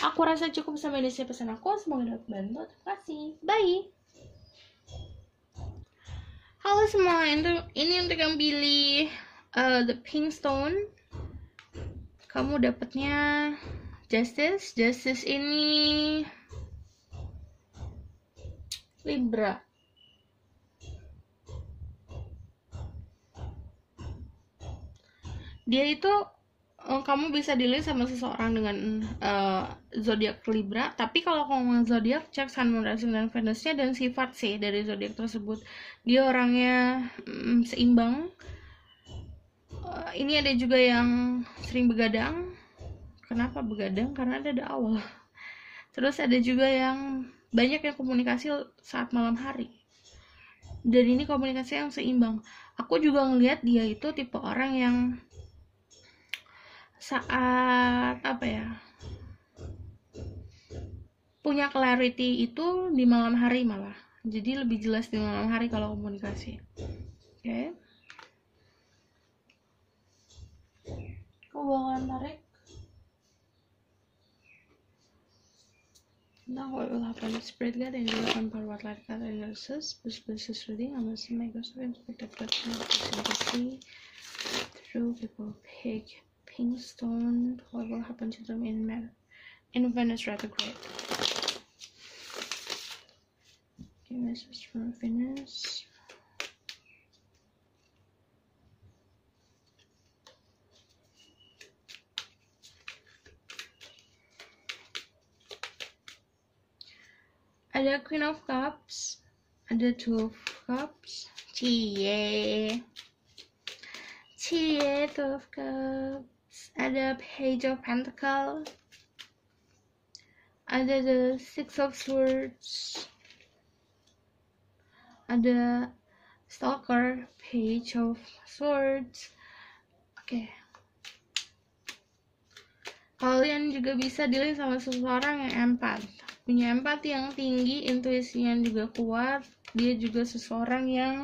aku rasa cukup sampai di sini pesan aku. Semoga dapat bantu. Terima kasih. Bye. Halo semua, ini untuk yang pilih uh, The Pink Stone. Kamu dapatnya Justice. Justice ini Libra. Dia itu Oh, kamu bisa dilihat sama seseorang dengan uh, zodiak Libra, tapi kalau kamu mau zodiak cek sun moon rising dan Venusnya dan sifat sih dari zodiak tersebut. Dia orangnya um, seimbang. Uh, ini ada juga yang sering begadang. Kenapa begadang? Karena ada ada awal. Terus ada juga yang banyak yang komunikasi saat malam hari. Dan ini komunikasi yang seimbang. Aku juga ngelihat dia itu tipe orang yang saat apa ya punya clarity itu di malam hari malah jadi lebih jelas di malam hari kalau komunikasi oke okay. hubungan tarik Now what will happen spread guide and you can power light card analysis, This basis reading, unless Microsoft inspected document through people pick pink stone. will happen to them in Man in Venice rather great. Okay, this is from Venice. Ada Queen of Cups, ada Two of Cups, Cie, Cie Two of Cups. ada page of pentacle ada the six of swords ada stalker page of swords oke okay. kalian juga bisa dilihat sama seseorang yang empat punya empat yang tinggi intuisinya juga kuat dia juga seseorang yang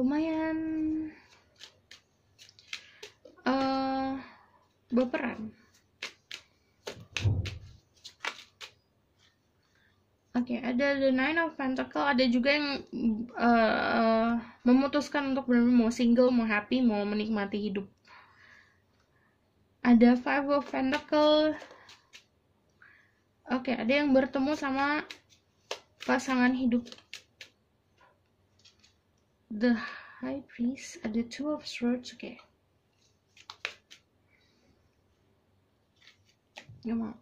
lumayan uh, berperan. Oke, okay, ada The Nine of pentacles. ada juga yang uh, memutuskan untuk benar mau single, mau happy, mau menikmati hidup. Ada Five of pentacles. Oke, okay, ada yang bertemu sama pasangan hidup. The High Priest, ada Two of Swords, oke. Okay. Gak mau.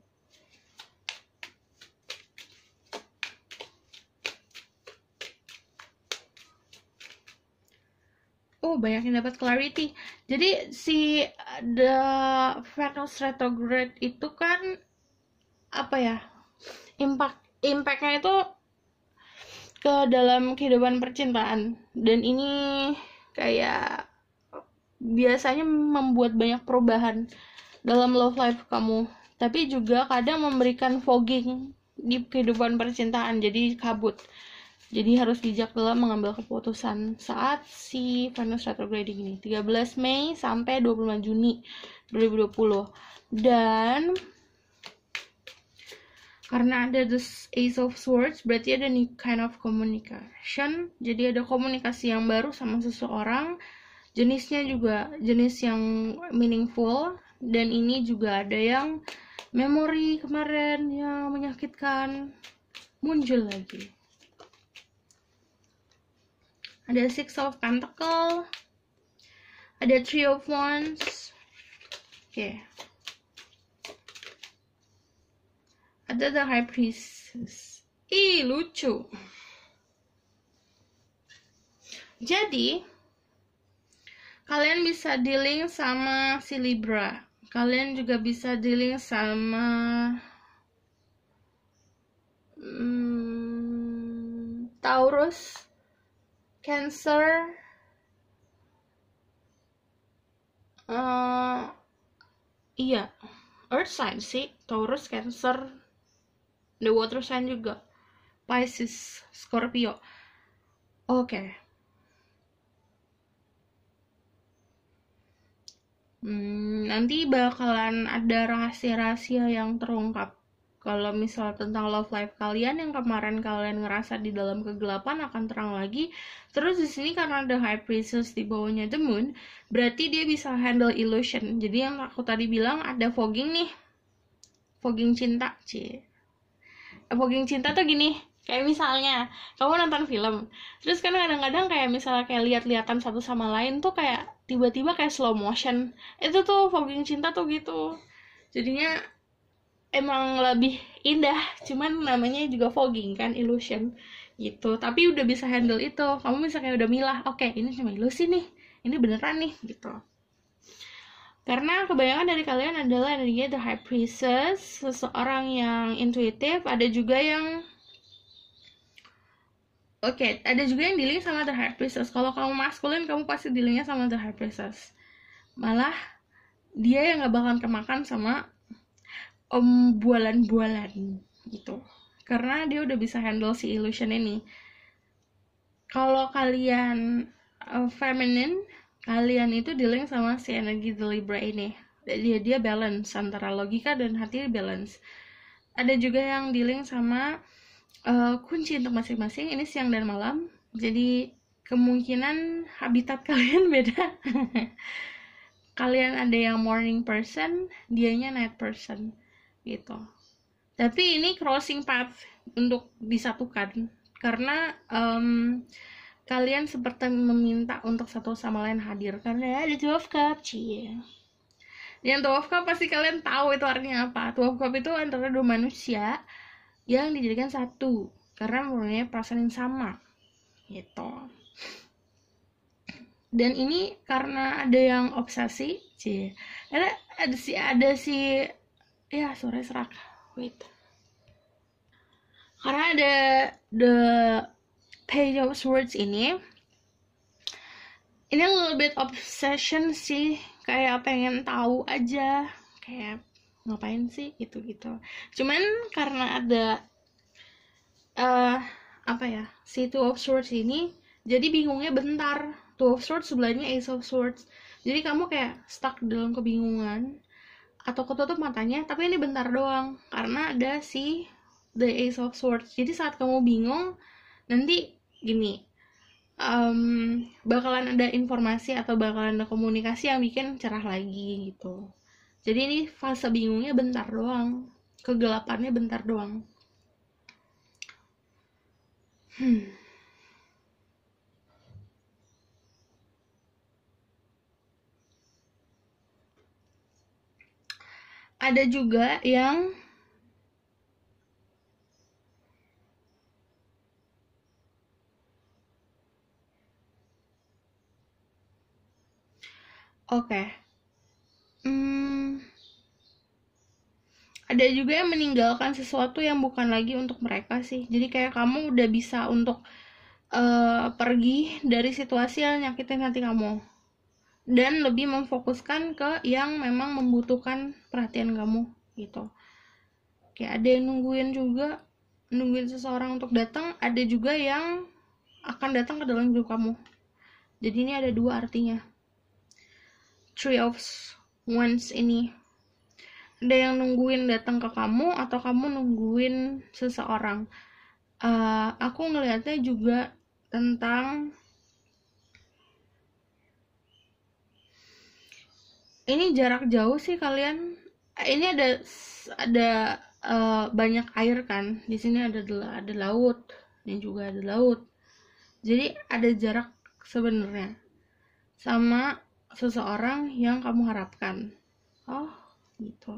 Oh, banyak yang dapat clarity. Jadi si uh, the Venus retrograde itu kan apa ya? Impact impactnya itu ke dalam kehidupan percintaan dan ini kayak biasanya membuat banyak perubahan dalam love life kamu tapi juga kadang memberikan fogging di kehidupan percintaan jadi kabut jadi harus bijak dalam mengambil keputusan saat si Venus retrograde ini 13 Mei sampai 25 Juni 2020 dan karena ada the Ace of Swords berarti ada new kind of communication jadi ada komunikasi yang baru sama seseorang jenisnya juga jenis yang meaningful dan ini juga ada yang memori kemarin yang menyakitkan muncul lagi ada six of pentacle ada three of wands oke okay. ada the high priestess ih lucu jadi kalian bisa dealing sama si Libra kalian juga bisa di link sama hmm, Taurus Cancer uh, iya Earth sign sih Taurus Cancer the water sign juga Pisces Scorpio oke okay. Hmm, nanti bakalan ada rahasia-rahasia yang terungkap kalau misal tentang love life kalian yang kemarin kalian ngerasa di dalam kegelapan akan terang lagi terus di sini karena ada high priestess di bawahnya the moon berarti dia bisa handle illusion jadi yang aku tadi bilang ada fogging nih fogging cinta c eh, fogging cinta tuh gini kayak misalnya kamu nonton film terus kan kadang-kadang kayak misalnya kayak lihat-lihatan satu sama lain tuh kayak tiba-tiba kayak slow motion itu tuh fogging cinta tuh gitu jadinya emang lebih indah cuman namanya juga fogging kan illusion gitu tapi udah bisa handle itu kamu bisa udah milah oke okay, ini cuma ilusi nih ini beneran nih gitu karena kebanyakan dari kalian adalah energi the high priestess seseorang yang intuitif ada juga yang Oke, okay, ada juga yang dealing sama The Hard Priestess. Kalau kamu maskulin, kamu pasti dealingnya sama The Hard Priestess. Malah, dia yang gak bakalan kemakan sama om bualan-bualan gitu. Karena dia udah bisa handle si illusion ini. Kalau kalian uh, feminine, kalian itu dealing sama si energi The Libra ini. Jadi dia balance antara logika dan hati balance. Ada juga yang dealing sama uh, kunci untuk masing-masing ini siang dan malam jadi kemungkinan habitat (laughs) kalian beda (laughs) kalian ada yang morning person dianya night person gitu tapi ini crossing path untuk disatukan karena um, kalian seperti meminta untuk satu sama lain hadir karena ya, ada di twelve cup cie yang twelve cup pasti kalian tahu itu artinya apa twelve cup itu antara dua manusia yang dijadikan satu karena mempunyai perasaan yang sama gitu dan ini karena ada yang obsesi sih ada ada si ada si ya sore serak wait karena ada the page of swords ini ini a little bit obsession sih kayak pengen tahu aja kayak ngapain sih gitu gitu cuman karena ada uh, apa ya si two of swords ini jadi bingungnya bentar two of swords sebelahnya ace of swords jadi kamu kayak stuck dalam kebingungan atau ketutup matanya tapi ini bentar doang karena ada si the ace of swords jadi saat kamu bingung nanti gini um, bakalan ada informasi atau bakalan ada komunikasi yang bikin cerah lagi gitu jadi ini fase bingungnya bentar doang, kegelapannya bentar doang. Hmm. Ada juga yang Oke. Okay ada juga yang meninggalkan sesuatu yang bukan lagi untuk mereka sih jadi kayak kamu udah bisa untuk uh, pergi dari situasi yang nyakitin hati kamu dan lebih memfokuskan ke yang memang membutuhkan perhatian kamu gitu kayak ada yang nungguin juga nungguin seseorang untuk datang ada juga yang akan datang ke dalam hidup kamu jadi ini ada dua artinya three of wands ini ada yang nungguin datang ke kamu atau kamu nungguin seseorang uh, aku ngelihatnya juga tentang ini jarak jauh sih kalian eh, ini ada ada uh, banyak air kan di sini ada ada laut dan juga ada laut jadi ada jarak sebenarnya sama seseorang yang kamu harapkan oh gitu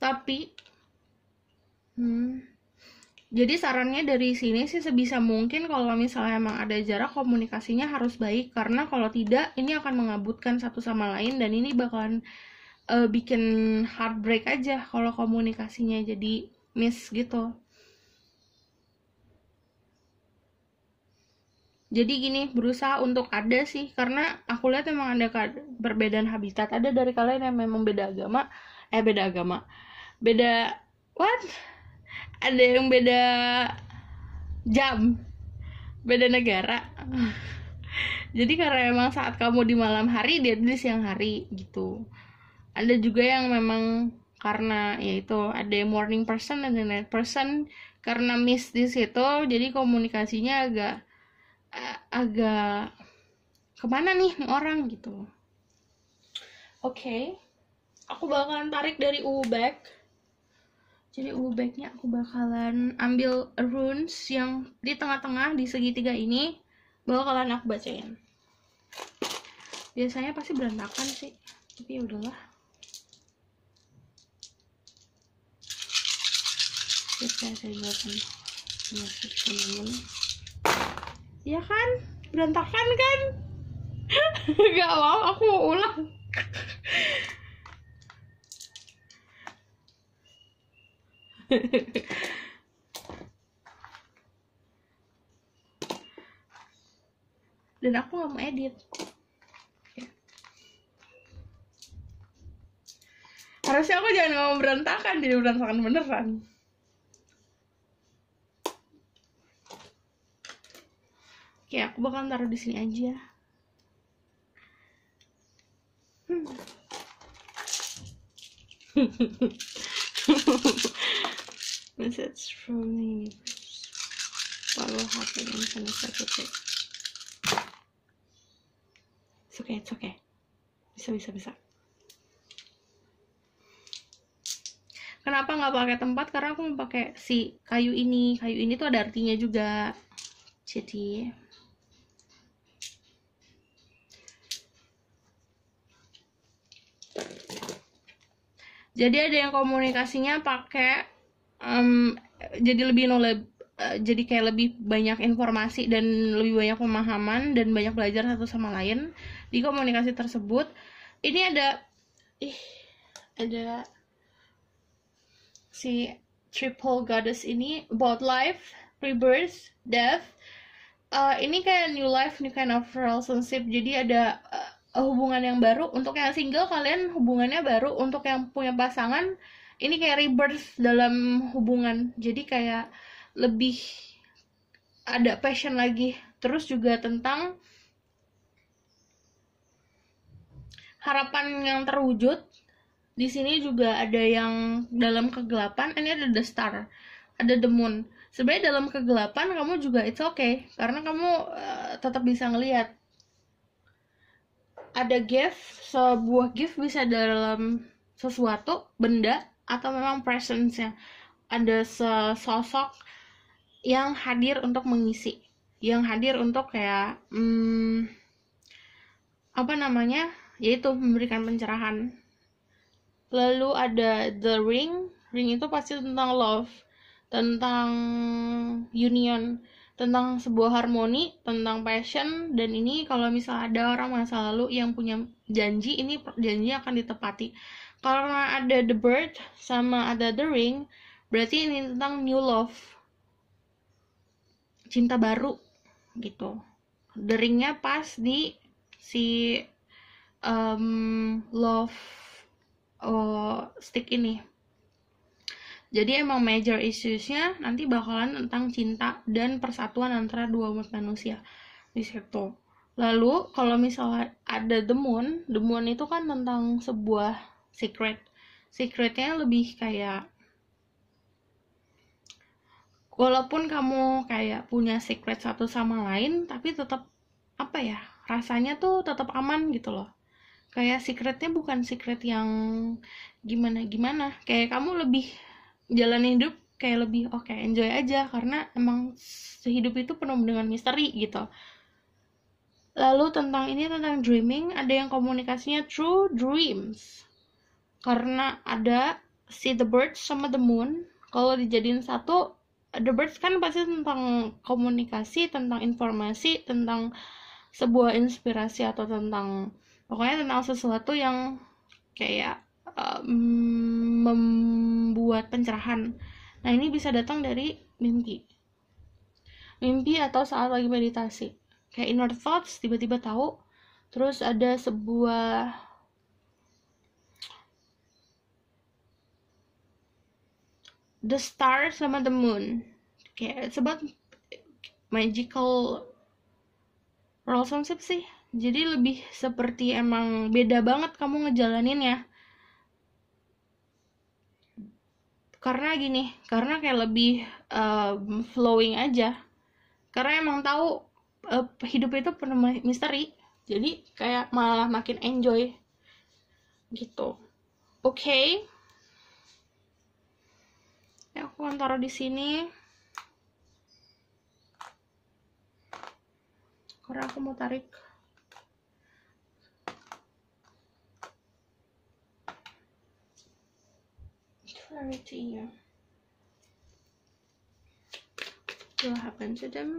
tapi hmm, jadi sarannya dari sini sih sebisa mungkin kalau misalnya emang ada jarak komunikasinya harus baik karena kalau tidak ini akan mengabutkan satu sama lain dan ini bakalan uh, bikin heartbreak aja kalau komunikasinya jadi miss gitu jadi gini berusaha untuk ada sih karena aku lihat memang ada perbedaan habitat ada dari kalian yang memang beda agama eh beda agama beda what ada yang beda jam beda negara jadi karena memang saat kamu di malam hari dia di siang hari gitu ada juga yang memang karena yaitu ada yang morning person dan night person karena miss di situ jadi komunikasinya agak agak kemana nih orang gitu oke okay. aku bakalan tarik dari ubek jadi ubeknya aku bakalan ambil runes yang di tengah-tengah di segitiga ini bakalan aku bacain biasanya pasti berantakan sih tapi ya udahlah kita saya kan masuk ke Iya kan? Berantakan kan? (laughs) Gak mau, aku mau ulang. (laughs) Dan aku gak mau edit. Harusnya aku jangan ngomong berantakan, jadi berantakan beneran. Oke, aku bakal taruh di sini aja hmm. (laughs) message from the universe what will happen in some second it's okay it's okay bisa bisa bisa kenapa nggak pakai tempat karena aku mau pakai si kayu ini kayu ini tuh ada artinya juga jadi jadi ada yang komunikasinya pakai um, jadi lebih knowledge uh, jadi kayak lebih banyak informasi dan lebih banyak pemahaman dan banyak belajar satu sama lain di komunikasi tersebut ini ada ih ada si triple goddess ini about life, rebirth, death. Uh, ini kayak new life, new kind of relationship. Jadi ada uh, hubungan yang baru untuk yang single kalian hubungannya baru untuk yang punya pasangan ini kayak reverse dalam hubungan jadi kayak lebih ada passion lagi terus juga tentang harapan yang terwujud di sini juga ada yang dalam kegelapan ini ada the star ada the moon sebenarnya dalam kegelapan kamu juga it's okay karena kamu uh, tetap bisa ngelihat ada gift sebuah gift bisa dalam sesuatu benda atau memang presence -nya. ada sesosok yang hadir untuk mengisi yang hadir untuk kayak hmm, apa namanya yaitu memberikan pencerahan lalu ada the ring ring itu pasti tentang love tentang union tentang sebuah harmoni, tentang passion dan ini kalau misalnya ada orang masa lalu yang punya janji, ini janji akan ditepati. Karena ada The Bird sama ada The Ring, berarti ini tentang new love. Cinta baru gitu. The Ringnya pas di si um, love oh, stick ini jadi emang major issues nanti bakalan tentang cinta dan persatuan antara dua umat manusia di situ. Lalu kalau misalnya ada The Moon, The Moon itu kan tentang sebuah secret. Secretnya lebih kayak walaupun kamu kayak punya secret satu sama lain, tapi tetap apa ya rasanya tuh tetap aman gitu loh kayak secretnya bukan secret yang gimana gimana kayak kamu lebih jalan hidup kayak lebih oke okay, enjoy aja karena emang sehidup itu penuh dengan misteri gitu lalu tentang ini tentang dreaming ada yang komunikasinya true dreams karena ada see the birds sama the moon kalau dijadiin satu the birds kan pasti tentang komunikasi tentang informasi tentang sebuah inspirasi atau tentang pokoknya tentang sesuatu yang kayak Eh, membuat pencerahan. Nah, ini bisa datang dari mimpi. Mimpi atau saat lagi meditasi. Kayak inner thoughts tiba-tiba tahu, terus ada sebuah the stars sama the moon. Kayak sebab magical relationship sih. Jadi lebih seperti emang beda banget kamu ngejalanin ya karena gini karena kayak lebih um, flowing aja karena emang tahu uh, hidup itu penuh misteri jadi kayak malah makin enjoy gitu oke okay. ya aku akan taruh di sini karena aku mau tarik clarity here what happened to them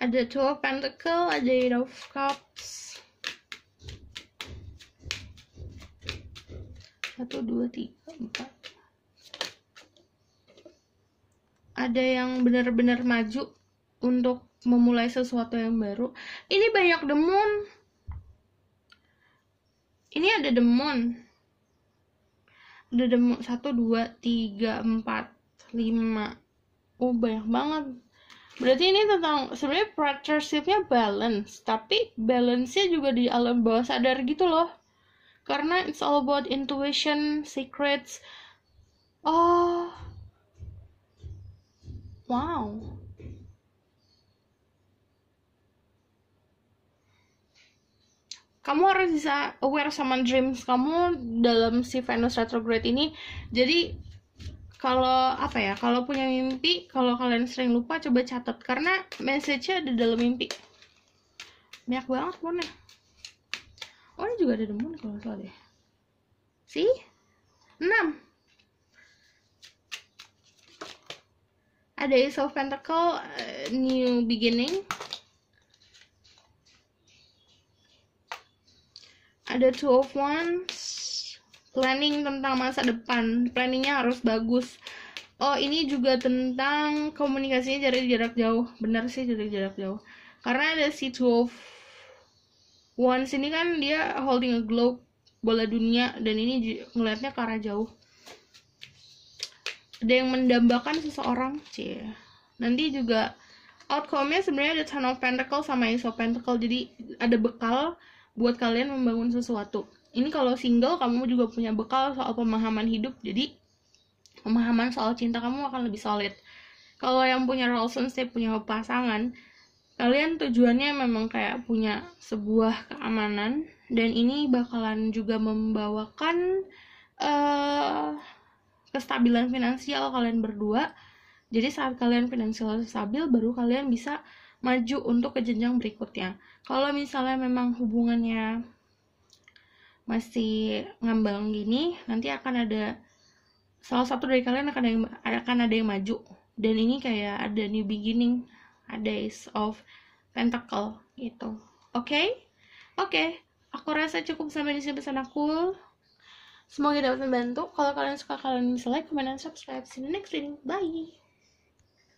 at the two of pentacles at the eight of cups satu dua tiga empat ada yang benar-benar maju untuk memulai sesuatu yang baru ini banyak demun ini ada demon ada demon satu dua tiga empat lima oh banyak banget berarti ini tentang sebenarnya partnershipnya balance tapi balance-nya juga di alam bawah sadar gitu loh karena it's all about intuition secrets oh wow kamu harus bisa aware sama dreams kamu dalam si Venus retrograde ini jadi kalau apa ya kalau punya mimpi kalau kalian sering lupa coba catat karena message-nya ada dalam mimpi banyak banget moonnya oh ini juga ada demun kalau nggak salah deh si enam. ada Ace of Pentacle, uh, eh, New Beginning, ada two of wands planning tentang masa depan planningnya harus bagus oh ini juga tentang komunikasinya dari jarak jauh benar sih dari jarak jauh karena ada si two of wands ini kan dia holding a globe bola dunia dan ini ngelihatnya ke arah jauh ada yang mendambakan seseorang cie nanti juga outcome-nya sebenarnya ada Ten of Pentacle sama Ace of Pentacle jadi ada bekal buat kalian membangun sesuatu ini kalau single kamu juga punya bekal soal pemahaman hidup jadi pemahaman soal cinta kamu akan lebih solid kalau yang punya relationship punya pasangan kalian tujuannya memang kayak punya sebuah keamanan dan ini bakalan juga membawakan uh, kestabilan finansial kalian berdua jadi saat kalian finansial stabil baru kalian bisa maju untuk ke jenjang berikutnya kalau misalnya memang hubungannya masih ngambang gini nanti akan ada salah satu dari kalian akan ada yang, akan ada yang maju dan ini kayak ada new beginning days days of pentacle gitu oke okay? oke okay. aku rasa cukup sampai di sini pesan aku semoga dapat membantu kalau kalian suka kalian bisa like comment dan subscribe see you next video. bye